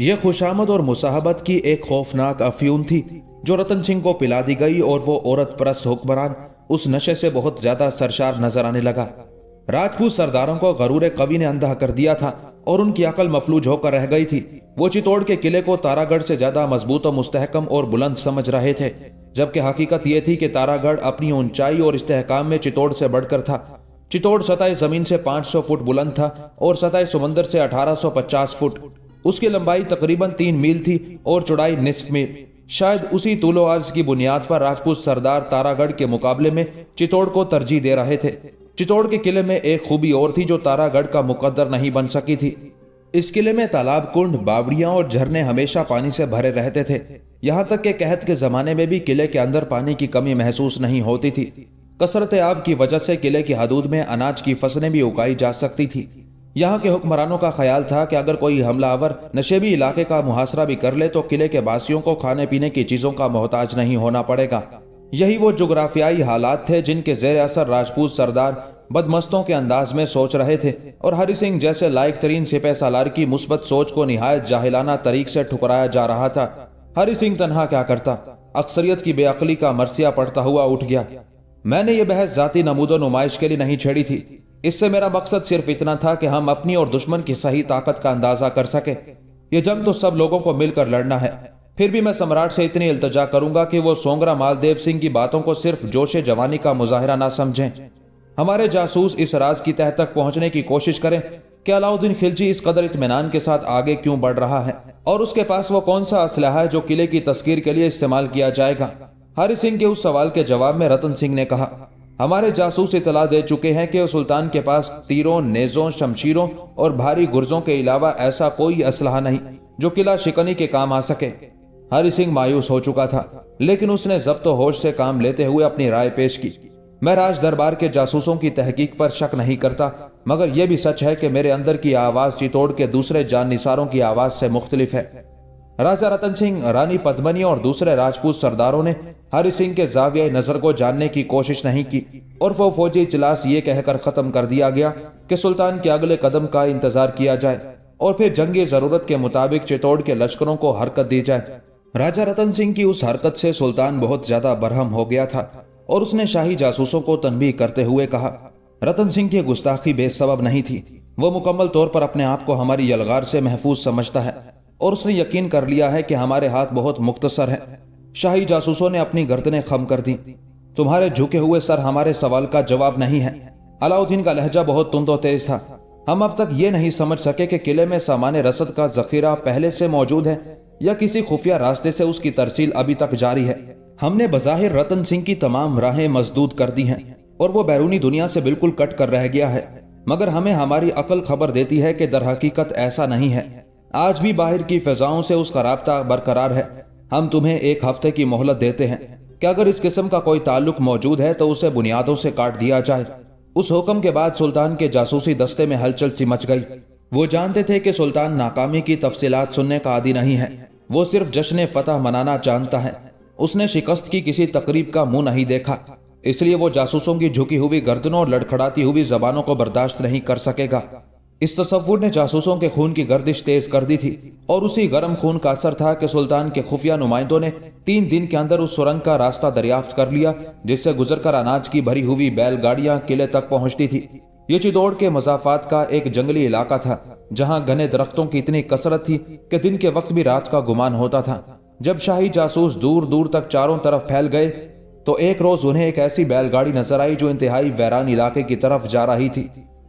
यह खुशामद और मुसाहबत की एक खौफनाक अफ्यून थी जो रतन सिंह को पिला दी गई और वो औरत परस्त हुक्मरान उस नशे से बहुत ज्यादा सरशार नजर आने लगा राजपूत सरदारों को गरूर कवि ने अंधा कर दिया था और उनकी अकल मफलूज होकर रह गई थी वो चित्तौड़ के किले को तारागढ़ से ज्यादा मजबूत और मुस्तहकम और बुलंद समझ रहे थे जबकि हकीकत यह थी कि तारागढ़ अपनी ऊंचाई और इस्तेकाम में चित्तौड़ से बढ़कर था चित्तौड़ सताई जमीन से 500 फुट बुलंद था और सताई समंदर से 1850 फुट उसकी लंबाई तकरीबन तीन मील थी और चौड़ाई निसफ मील शायद उसी तुलो अर्ज की बुनियाद पर राजपूत सरदार तारागढ़ के मुकाबले में चित्तौड़ को तरजीह दे रहे थे चित्तौड़ के किले में एक खूबी और थी जो तारागढ़ का मुकद्दर नहीं बन सकी थी इस किले में तालाब कुंड बावड़ियां और झरने हमेशा पानी से भरे रहते थे यहाँ तक के कहत के जमाने में भी किले के अंदर पानी की कमी महसूस नहीं होती थी कसरत आब की वजह से किले की हदूद में अनाज की फसलें भी उगाई जा सकती थी यहाँ के हुक्मरानों का ख्याल था कि अगर कोई हमलावर नशेबी इलाके का मुहासरा भी कर ले तो किले के बासियों को खाने पीने की चीज़ों का मोहताज नहीं होना पड़ेगा यही वो जोग्राफियाई हालात थे जिनके जेर असर राजपूत सरदार बदमस्तों के अंदाज में सोच रहे थे और हरी सिंह जैसे लायक तरीन सिपह सालार की मुस्बत सोच को नहायत जाहिलाना तरीक से ठुकराया जा रहा था हरी सिंह तनहा क्या करता अक्सरियत की बेअकली का मरसिया पड़ता हुआ उठ गया मैंने ये बहस जाती नमूदो नुमाइश के लिए नहीं छेड़ी थी इससे मेरा मकसद सिर्फ इतना था कि हम अपनी और दुश्मन की सही ताकत का अंदाजा कर सके ये जंग तो सब लोगों को मिलकर लड़ना है फिर भी मैं सम्राट से इतनी इल्तजा करूंगा कि वो सोंगरा मालदेव सिंह की बातों को सिर्फ जोश जवानी का मुजाहरा ना समझें हमारे जासूस इस राज की तह तक पहुंचने की कोशिश करें कि अलाउद्दीन खिलजी इस कदर इतमान के साथ आगे क्यों बढ़ रहा है और उसके पास वो कौन सा असलहा है जो किले की तस्कीर के लिए इस्तेमाल किया जाएगा हरि सिंह के उस सवाल के जवाब में रतन सिंह ने कहा हमारे जासूस इतला दे चुके हैं कि सुल्तान के पास तीरों नेजों शमशीरों और भारी गुर्जों के अलावा ऐसा कोई असलहा नहीं जो किला शिकनी के काम आ सके हरि सिंह मायूस हो चुका था लेकिन उसने जब्त होश से काम लेते हुए अपनी राय पेश की मैं राज दरबार के जासूसों की तहकीक पर शक नहीं करता मगर यह भी सच है कि मेरे अंदर की आवाज़ चितौड़ के दूसरे जान निसारों की आवाज़ से मुख्तलिफ है राजा रतन सिंह रानी पद्मनी और दूसरे राजपूत सरदारों ने हरि सिंह के जाविया नज़र को जानने की कोशिश नहीं की और वो फौजी इजलास ये कहकर ख़त्म कर दिया गया कि सुल्तान के अगले कदम का इंतज़ार किया जाए और फिर जंगी ज़रूरत के मुताबिक चितौड़ के लश्करों को हरकत दी जाए राजा रतन सिंह की उस हरकत से सुल्तान बहुत ज़्यादा बरहम हो गया था और उसने शाही जासूसों को तनबी करते हुए कहा रतन सिंह की गुस्ताखी बेसबब नहीं थी वो मुकम्मल तौर पर अपने आप को हमारी यलगार से महफूज समझता है और उसने यकीन कर लिया है कि हमारे हाथ बहुत मुख्तसर है शाही जासूसों ने अपनी गर्दनें खम कर दी तुम्हारे झुके हुए सर हमारे सवाल का जवाब नहीं है अलाउद्दीन का लहजा बहुत तुंदो तेज था हम अब तक ये नहीं समझ सके कि किले में सामान्य रसद का जखीरा पहले से मौजूद है या किसी खुफिया रास्ते से उसकी तरसील अभी तक जारी है हमने बज़ाहिर रतन सिंह की तमाम राहें मजदूद कर दी हैं और वो बैरूनी दुनिया से बिल्कुल कट कर रह गया है मगर हमें हमारी अकल खबर देती है कि दर हकीकत ऐसा नहीं है आज भी बाहर की फ़िज़ाओं से उसका रबता बरकरार है हम तुम्हें एक हफ्ते की मोहलत देते हैं कि अगर इस किस्म का कोई ताल्लुक मौजूद है तो उसे बुनियादों से काट दिया जाए उस हुक्म के बाद सुल्तान के जासूसी दस्ते में हलचल सी मच गई वो जानते थे कि सुल्तान नाकामी की तफसीलात सुनने का आदि नहीं है वो सिर्फ जश्न फतह मनाना जानता है उसने शिकस्त की किसी तकरीब का मुंह नहीं देखा इसलिए वो जासूसों की झुकी हुई गर्दनों और लड़खड़ाती हुई जबानों को बर्दाश्त नहीं कर सकेगा इस तस्वुर ने जासूसों के खून की गर्दिश तेज कर दी थी और उसी गर्म खून का असर था कि सुल्तान के खुफिया नुमाइंदों ने तीन दिन के अंदर उस सुरंग का रास्ता दरियाफ्त कर लिया जिससे गुजरकर अनाज की भरी हुई बैलगाड़ियां किले तक पहुंचती थी ये चिदौड़ के मजाफात का एक जंगली इलाका था जहां घने दरख्तों की इतनी कसरत थी कि दिन के वक्त भी रात का गुमान होता था जब शाही जासूस दूर दूर तक चारों तरफ फैल गए तो एक रोज उन्हें एक ऐसी बैलगाड़ी नजर आई जो इंतहाई वैरान इलाके की तरफ जा रही थी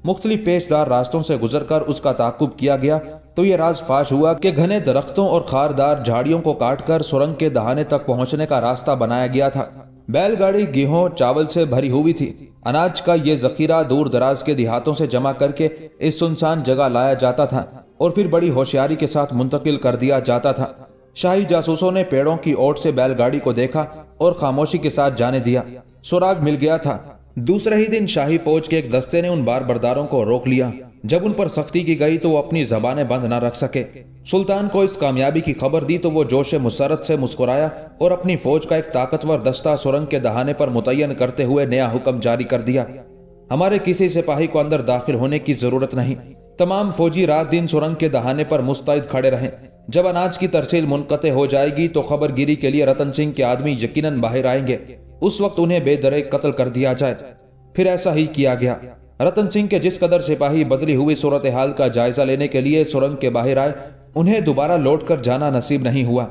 मुख्तलि पेशदार रास्तों से गुजरकर उसका ताकुब किया गया तो यह राज फाश हुआ कि घने दरख्तों और खारदार झाड़ियों को काटकर सुरंग के दहाने तक पहुंचने का रास्ता बनाया गया था बैलगाड़ी गेहूं चावल से भरी हुई थी अनाज का ये जखीरा दूर दराज के देहातों से जमा करके इस सुनसान जगह लाया जाता था और फिर बड़ी होशियारी के साथ मुंतकिल कर दिया जाता था शाही जासूसों ने पेड़ों की ओट से बैलगाड़ी को देखा और खामोशी के साथ जाने दिया सुराग मिल गया था दूसरे ही दिन शाही फौज के एक दस्ते ने उन बार बरदारों को रोक लिया जब उन पर सख्ती की गई तो वो अपनी जबाने बंद न रख सके सुल्तान को इस कामयाबी की खबर दी तो वो जोश मुसरत से मुस्कुराया और अपनी फौज का एक ताकतवर दस्ता सुरंग के दहाने पर मुतयन करते हुए नया हुक्म जारी कर दिया हमारे किसी सिपाही को अंदर दाखिल होने की जरूरत नहीं तमाम फौजी रात दिन सुरंग के दहाने पर मुस्तैद खड़े रहे जब अनाज की तरसील मुनकते हो जाएगी तो खबर गिरी के लिए रतन सिंह के आदमी यकीनन बाहर आएंगे उस वक्त उन्हें बेदरे कत्ल कर दिया जाए फिर ऐसा ही किया गया रतन सिंह के जिस कदर सिपाही बदली हुई सूरत हाल का जायजा लेने के लिए सुरंग के बाहर आए उन्हें दोबारा लौट कर जाना नसीब नहीं हुआ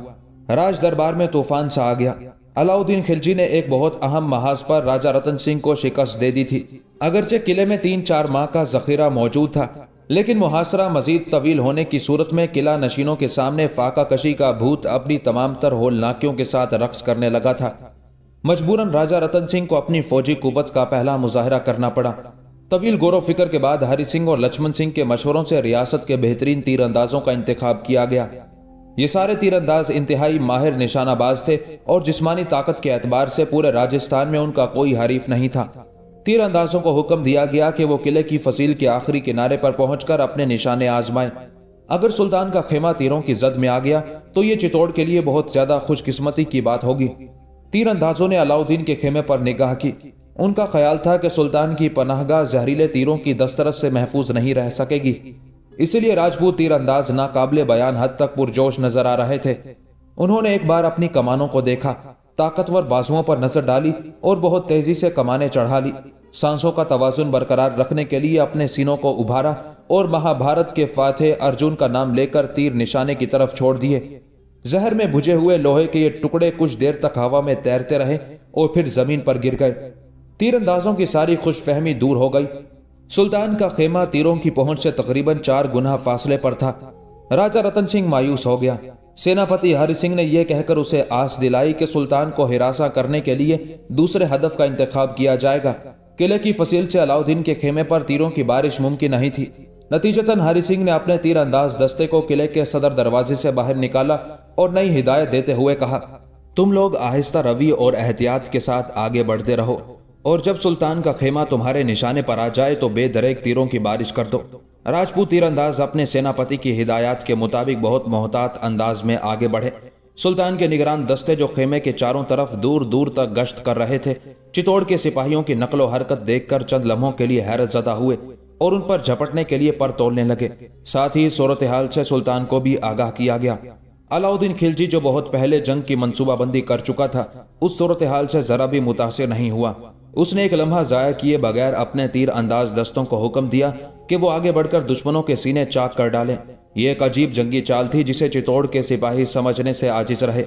राज दरबार में तूफान सा आ गया अलाउद्दीन खिलजी ने एक बहुत अहम महाज पर राजा रतन सिंह को शिकस्त दे दी थी अगरचे किले में तीन चार माह का जखीरा मौजूद था लेकिन मुहासरा मजीद तवील होने की सूरत में किला नशीनों के सामने फाका कशी का भूत अपनी तमाम तर होल नाकियों के साथ रक्स करने लगा था मजबूरन राजा रतन सिंह को अपनी फौजी कुवत का पहला मुजाहरा करना पड़ा तवील गौरव फिक्र के बाद हरि सिंह और लक्ष्मण सिंह के मशवरों से रियासत के बेहतरीन तीरंदाजों का इंतखब किया गया ये सारे तीरंदाज इंतहाई माहिर निशानाबाज थे और जिस्मानी ताकत के एतबार से पूरे राजस्थान में उनका कोई हरीफ नहीं था तीरंदाजों को हुक्म दिया गया कि वो किले की फसील के आखिरी किनारे पर पहुंचकर अपने निशाने आजमाएं अगर सुल्तान का खेमा तीरों की जद में आ गया तो ये चित्तौड़ के लिए बहुत ज्यादा खुशकिस्मती की बात होगी तीरंदाजों ने अलाउद्दीन के खेमे पर निगाह की उनका ख्याल था कि सुल्तान की पनाहगाह जहरीले तीरों की दस्तरस से महफूज नहीं रह सकेगी इसीलिए राजपूत तीरंदाज नाकाबले बयान हद तक पुरजोश नजर आ रहे थे उन्होंने एक बार अपनी कमानों को देखा ताकतवर बाजुओं पर नजर डाली और बहुत तेजी से कमाने चढ़ा ली सांसों का तोजुन बरकरार रखने के लिए अपने सीनों को उभारा और महाभारत के फाथे अर्जुन का नाम लेकर तीर निशाने की तरफ छोड़ दिए जहर में भुजे हुए लोहे के ये टुकड़े कुछ देर तक हवा में तैरते रहे और फिर जमीन पर गिर गए तीरंदाजों की सारी खुशफहमी दूर हो गई सुल्तान का खेमा तीरों की पहुंच से तकरीबन चार गुना फासले पर था राजा रतन सिंह मायूस हो गया सेनापति हरि सिंह ने यह कहकर उसे आस दिलाई कि सुल्तान को हिरासा करने के लिए दूसरे हदफ का इंतखब किया जाएगा किले की फसील से अलाउद्दीन के खेमे पर तीरों की बारिश मुमकिन नहीं थी नतीजतन हरि सिंह ने अपने अंदाज दस्ते को किले के सदर दरवाजे से बाहर निकाला और नई हिदायत देते हुए कहा तुम लोग आहिस्ता रवि और एहतियात के साथ आगे बढ़ते रहो और जब सुल्तान का खेमा तुम्हारे निशाने पर आ जाए तो बेदरेक तीरों की बारिश कर दो राजपूत तीरंदाज अपने सेनापति की हिदायत के मुताबिक बहुत मोहतात अंदाज में आगे बढ़े सुल्तान के निगरान दस्ते जो खेमे के चारों तरफ दूर दूर तक गश्त कर रहे थे चितौड़ के सिपाहियों की नकलो हरकत देखकर चंद लम्हों के लिए हैरत जदा हुए और उन पर झपटने के लिए पर तोड़ने लगे साथ ही सूरत हाल से सुल्तान को भी आगाह किया गया अलाउद्दीन खिलजी जो बहुत पहले जंग की मनसूबाबंदी कर चुका था उस सूरत हाल से जरा भी मुतासर नहीं हुआ उसने एक लम्हा ज़ाया किए बगैर अपने तीर अंदाज दस्तों को हुक्म दिया कि वो आगे बढ़कर दुश्मनों के सीने चाक कर डाले ये एक अजीब जंगी चाल थी जिसे चित्तौड़ के सिपाही समझने से आजिज रहे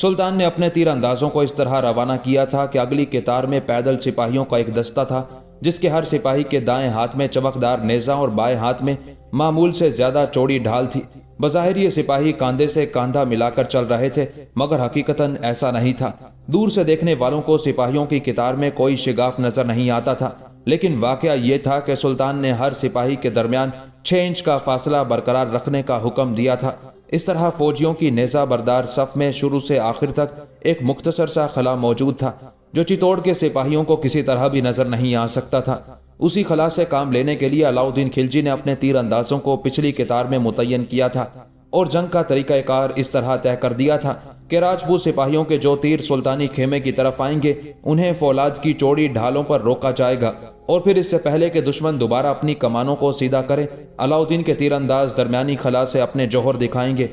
सुल्तान ने अपने तीरंदाजों को इस तरह रवाना किया था कि अगली कतार में पैदल सिपाहियों का एक दस्ता था जिसके हर सिपाही के दाएं हाथ में चमकदार नेजा और बाएं हाथ में मामूल से ज्यादा चौड़ी ढाल थी बज़ाहिर ये सिपाही कांधे से कांधा मिलाकर चल रहे थे मगर हकीकतन ऐसा नहीं था दूर से देखने वालों को सिपाहियों की कितार में कोई शिगाफ नजर नहीं आता था लेकिन वाक यह था कि सुल्तान ने हर सिपाही के दरमियान छः इंच का फासला बरकरार रखने का हुक्म दिया था इस तरह फौजियों की नेजा बरदार सफ में शुरू से आखिर तक एक मुख्तसर सा खला मौजूद था जो चितौड़ के सिपाहियों को किसी तरह भी नजर नहीं आ सकता था उसी खला से काम लेने के लिए अलाउद्दीन खिलजी ने अपने तीर अंदाजों को पिछली कितार में मुतयन किया था और जंग का तरीक़ाकार इस तरह तय कर दिया था कि राजपूत सिपाहियों के जो तीर सुल्तानी खेमे की तरफ आएंगे उन्हें फौलाद की चौड़ी ढालों पर रोका जाएगा और फिर इससे पहले कि दुश्मन दोबारा अपनी कमानों को सीधा करे अलाउद्दीन के तीरंदाज दरमियानी खला से अपने जोहर दिखाएंगे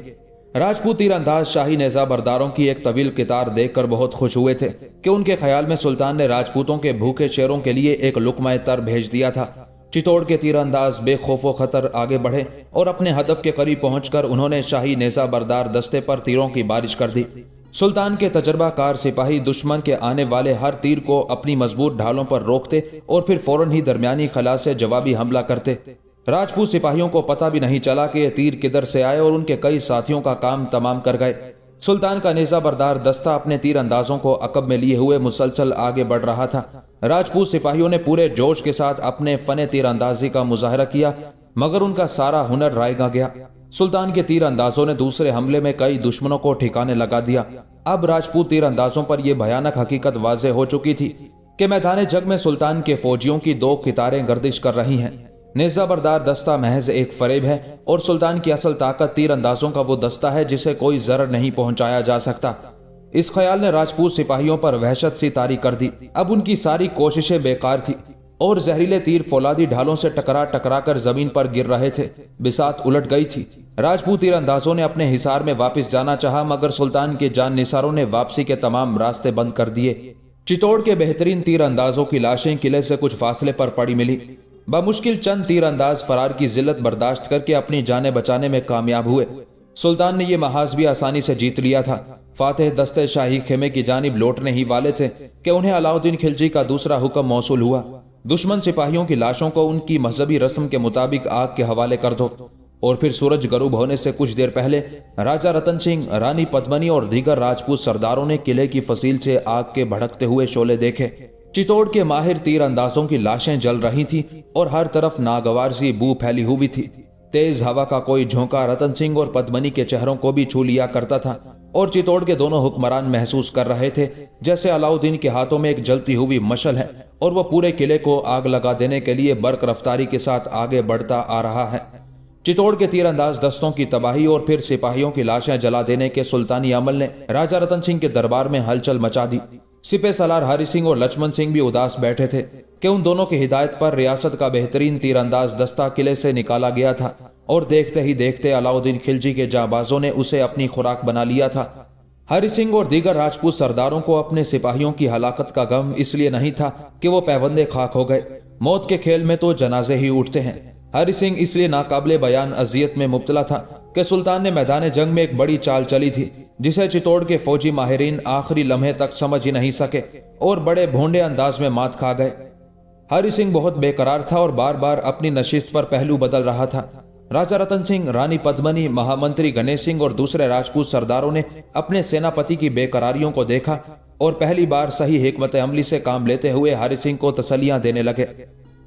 राजपूत तीरंदाज शाही नेजा बरदारों की एक तवील कितार देखकर बहुत खुश हुए थे कि उनके ख्याल में सुल्तान ने राजपूतों के भूखे शेरों के लिए एक लुकमय तर भेज दिया था चितौड़ के तीरंदाज बेखौफ खतर आगे बढ़े और अपने हदफ के करीब पहुंचकर उन्होंने शाही नेजा बरदार दस्ते पर तीरों की बारिश कर दी सुल्तान के तजर्बाकार सिपाही दुश्मन के आने वाले हर तीर को अपनी मजबूत ढालों पर रोकते और फिर फौरन ही दरमियानी खला से जवाबी हमला करते राजपूत सिपाहियों को पता भी नहीं चला कि ये तीर किधर से आए और उनके कई साथियों का काम तमाम कर गए सुल्तान का नेजा बरदार दस्ता अपने तीर अंदाजों को अकब में लिए हुए मुसलसल आगे बढ़ रहा था राजपूत सिपाहियों ने पूरे जोश के साथ अपने फने तीर अंदाजी का मुजाहरा किया मगर उनका सारा हुनर रायगा गया सुल्तान के तीर अंदाजों ने दूसरे हमले में कई दुश्मनों को ठिकाने लगा दिया अब राजपूत तीर अंदाजों पर यह भयानक हकीकत वाजे हो चुकी थी कि मैदान जग में सुल्तान के फौजियों की दो कितारें गर्दिश कर रही हैं निजाबरदार दस्ता महज एक फरेब है और सुल्तान की असल ताकत तीर अंदाजों का वो दस्ता है जिसे कोई जर नहीं पहुंचाया जा सकता इस ख्याल ने राजपूत सिपाहियों पर वहशत सी तारी कर दी अब उनकी सारी कोशिशें बेकार थी और जहरीले तीर फौलादी ढालों से टकरा टकरा कर जमीन पर गिर रहे थे बिसात उलट गई थी राजपूत तीरंदाजों ने अपने हिसार में वापस जाना चाहा मगर सुल्तान के जान निसारों ने वापसी के तमाम रास्ते बंद कर दिए चित्तौड़ के बेहतरीन तीरंदाजों की लाशें किले से कुछ फासले पर पड़ी मिली बमुश्किल चंद तीरंदाज फरार की जिल्लत बर्दाश्त करके अपनी जाने बचाने में कामयाब हुए सुल्तान ने यह महाज भी आसानी से जीत लिया था फातेह दस्ते शाही खेमे की जानब लौटने ही वाले थे कि उन्हें अलाउद्दीन खिलजी का दूसरा हुक्म मौसू हुआ दुश्मन सिपाहियों की लाशों को उनकी मजहबी रस्म के मुताबिक आग के हवाले कर दो और फिर सूरज गरूब होने से कुछ देर पहले राजा रतन सिंह रानी पद्मनी और दीगर राजपूत सरदारों ने किले की फसील से आग के भड़कते हुए शोले देखे चितौड़ के माहिर तीर अंदाजों की लाशें जल रही थीं और हर तरफ नागवार सी बू फैली हुई थी तेज हवा का कोई झोंका रतन सिंह और पद्मनी के चेहरों को भी छू लिया करता था और चितौड़ के दोनों हुक्मरान महसूस कर रहे थे जैसे अलाउद्दीन के हाथों में एक जलती हुई मशल है और वह पूरे किले को आग लगा देने के लिए बर्क रफ्तारी के साथ आगे बढ़ता आ रहा है चित्तौड़ के तीरंदाज दस्तों की तबाही और फिर सिपाहियों की लाशें जला देने के सुल्तानी अमल ने राजा रतन सिंह के दरबार में हलचल मचा दी सिपे सलार हरि सिंह और लक्ष्मण सिंह भी उदास बैठे थे कि उन दोनों की हिदायत पर रियासत का बेहतरीन तीरंदाज दस्ता किले से निकाला गया था और देखते ही देखते अलाउद्दीन खिलजी के जाबाजों ने उसे अपनी खुराक बना लिया था हरि सिंह और दीगर राजपूत सरदारों को अपने सिपाहियों की हलाकत का गम इसलिए नहीं था कि वो पैबंदे खाक हो गए मौत के खेल में तो जनाजे ही उठते हैं हरि सिंह इसलिए नाकाबले बयान अजियत में मुबतला था कि सुल्तान ने मैदान जंग में एक बड़ी चाल चली थी जिसे चित्तौड़ के फौजी माहरीन आखिरी लम्हे तक समझ ही नहीं सके और बड़े भोंडे अंदाज में मात खा गए हरि सिंह बहुत बेकरार था और बार बार अपनी नशिस्त पर पहलू बदल रहा था राजा रतन सिंह रानी पद्मनी महामंत्री गणेश सिंह और दूसरे राजपूत सरदारों ने अपने सेनापति की बेकरारियों को देखा और पहली बार सही हेकमत अमली से काम लेते हुए हरि सिंह को तसलियां देने लगे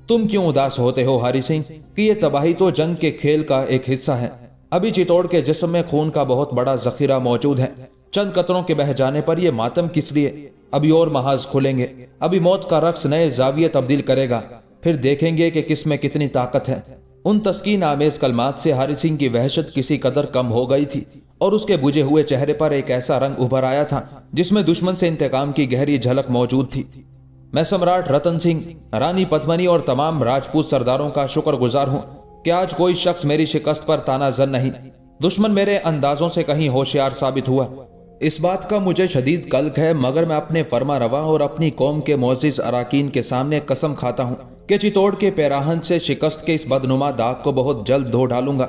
तुम क्यों उदास होते हो हरि सिंह कि ये तबाही तो जंग के खेल का एक हिस्सा है अभी चितौड़ के जिसम में खून का बहुत बड़ा जखीरा मौजूद है चंद कतरों के बह जाने पर यह मातम किस लिए अभी और महाज खुलेंगे अभी मौत का रक्स नए जाविये तब्दील करेगा फिर देखेंगे कि किस में कितनी ताकत है उन तस्कीन आमेज कलमात से हरि सिंह की वहशत किसी कदर कम हो गई थी और उसके बुझे हुए चेहरे पर एक ऐसा रंग उभर आया था जिसमें दुश्मन से इंतकाम की गहरी झलक मौजूद थी मैं सम्राट रतन सिंह रानी पद्मनी और तमाम राजपूत सरदारों का शुक्रगुजार हूं कि आज कोई शख्स मेरी शिकस्त पर ताना जन नहीं दुश्मन मेरे अंदाजों से कहीं होशियार साबित हुआ इस बात का मुझे शदीद कल्क है मगर मैं अपने फरमा रवा और अपनी कौम के मोजिज अरकान के सामने कसम खाता हूँ कि चितौड़ के पैराहन से शिकस्त के इस बदनुमा दाग को बहुत जल्द धो डालूंगा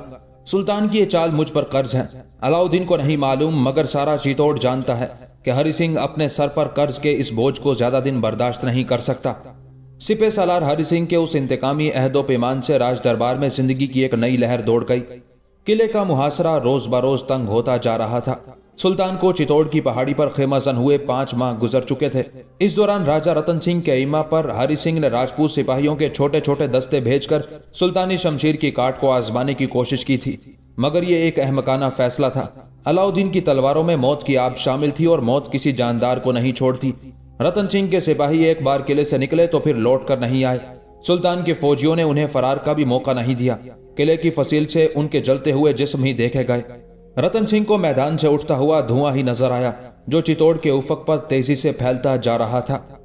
सुल्तान की ये चाल मुझ पर कर्ज है अलाउद्दीन को नहीं मालूम मगर सारा चितौड़ जानता है कि हरि सिंह अपने सर पर कर्ज के इस बोझ को ज्यादा दिन बर्दाश्त नहीं कर सकता सिपे सलार हरि सिंह के उस इंतकामी अहदो पैमान से राज दरबार में जिंदगी की एक नई लहर दौड़ गई किले का मुहासरा रोज बरोज तंग होता जा रहा था सुल्तान को चित्तौड़ की पहाड़ी पर जन हुए पांच माह गुजर चुके थे इस दौरान राजा रतन सिंह के इमा पर हरि सिंह ने राजपूत सिपाहियों के छोटे छोटे दस्ते भेजकर सुल्तानी शमशीर की काट को आजमाने की कोशिश की थी मगर यह एक अहमकाना फैसला था अलाउद्दीन की तलवारों में मौत की आब शामिल थी और मौत किसी जानदार को नहीं छोड़ती रतन सिंह के सिपाही एक बार किले से निकले तो फिर लौट कर नहीं आए सुल्तान के फौजियों ने उन्हें फरार का भी मौका नहीं दिया किले की फसील से उनके जलते हुए जिस्म ही देखे गए रतन सिंह को मैदान से उठता हुआ धुआं ही नजर आया जो चित्तौड़ के उफक पर तेजी से फैलता जा रहा था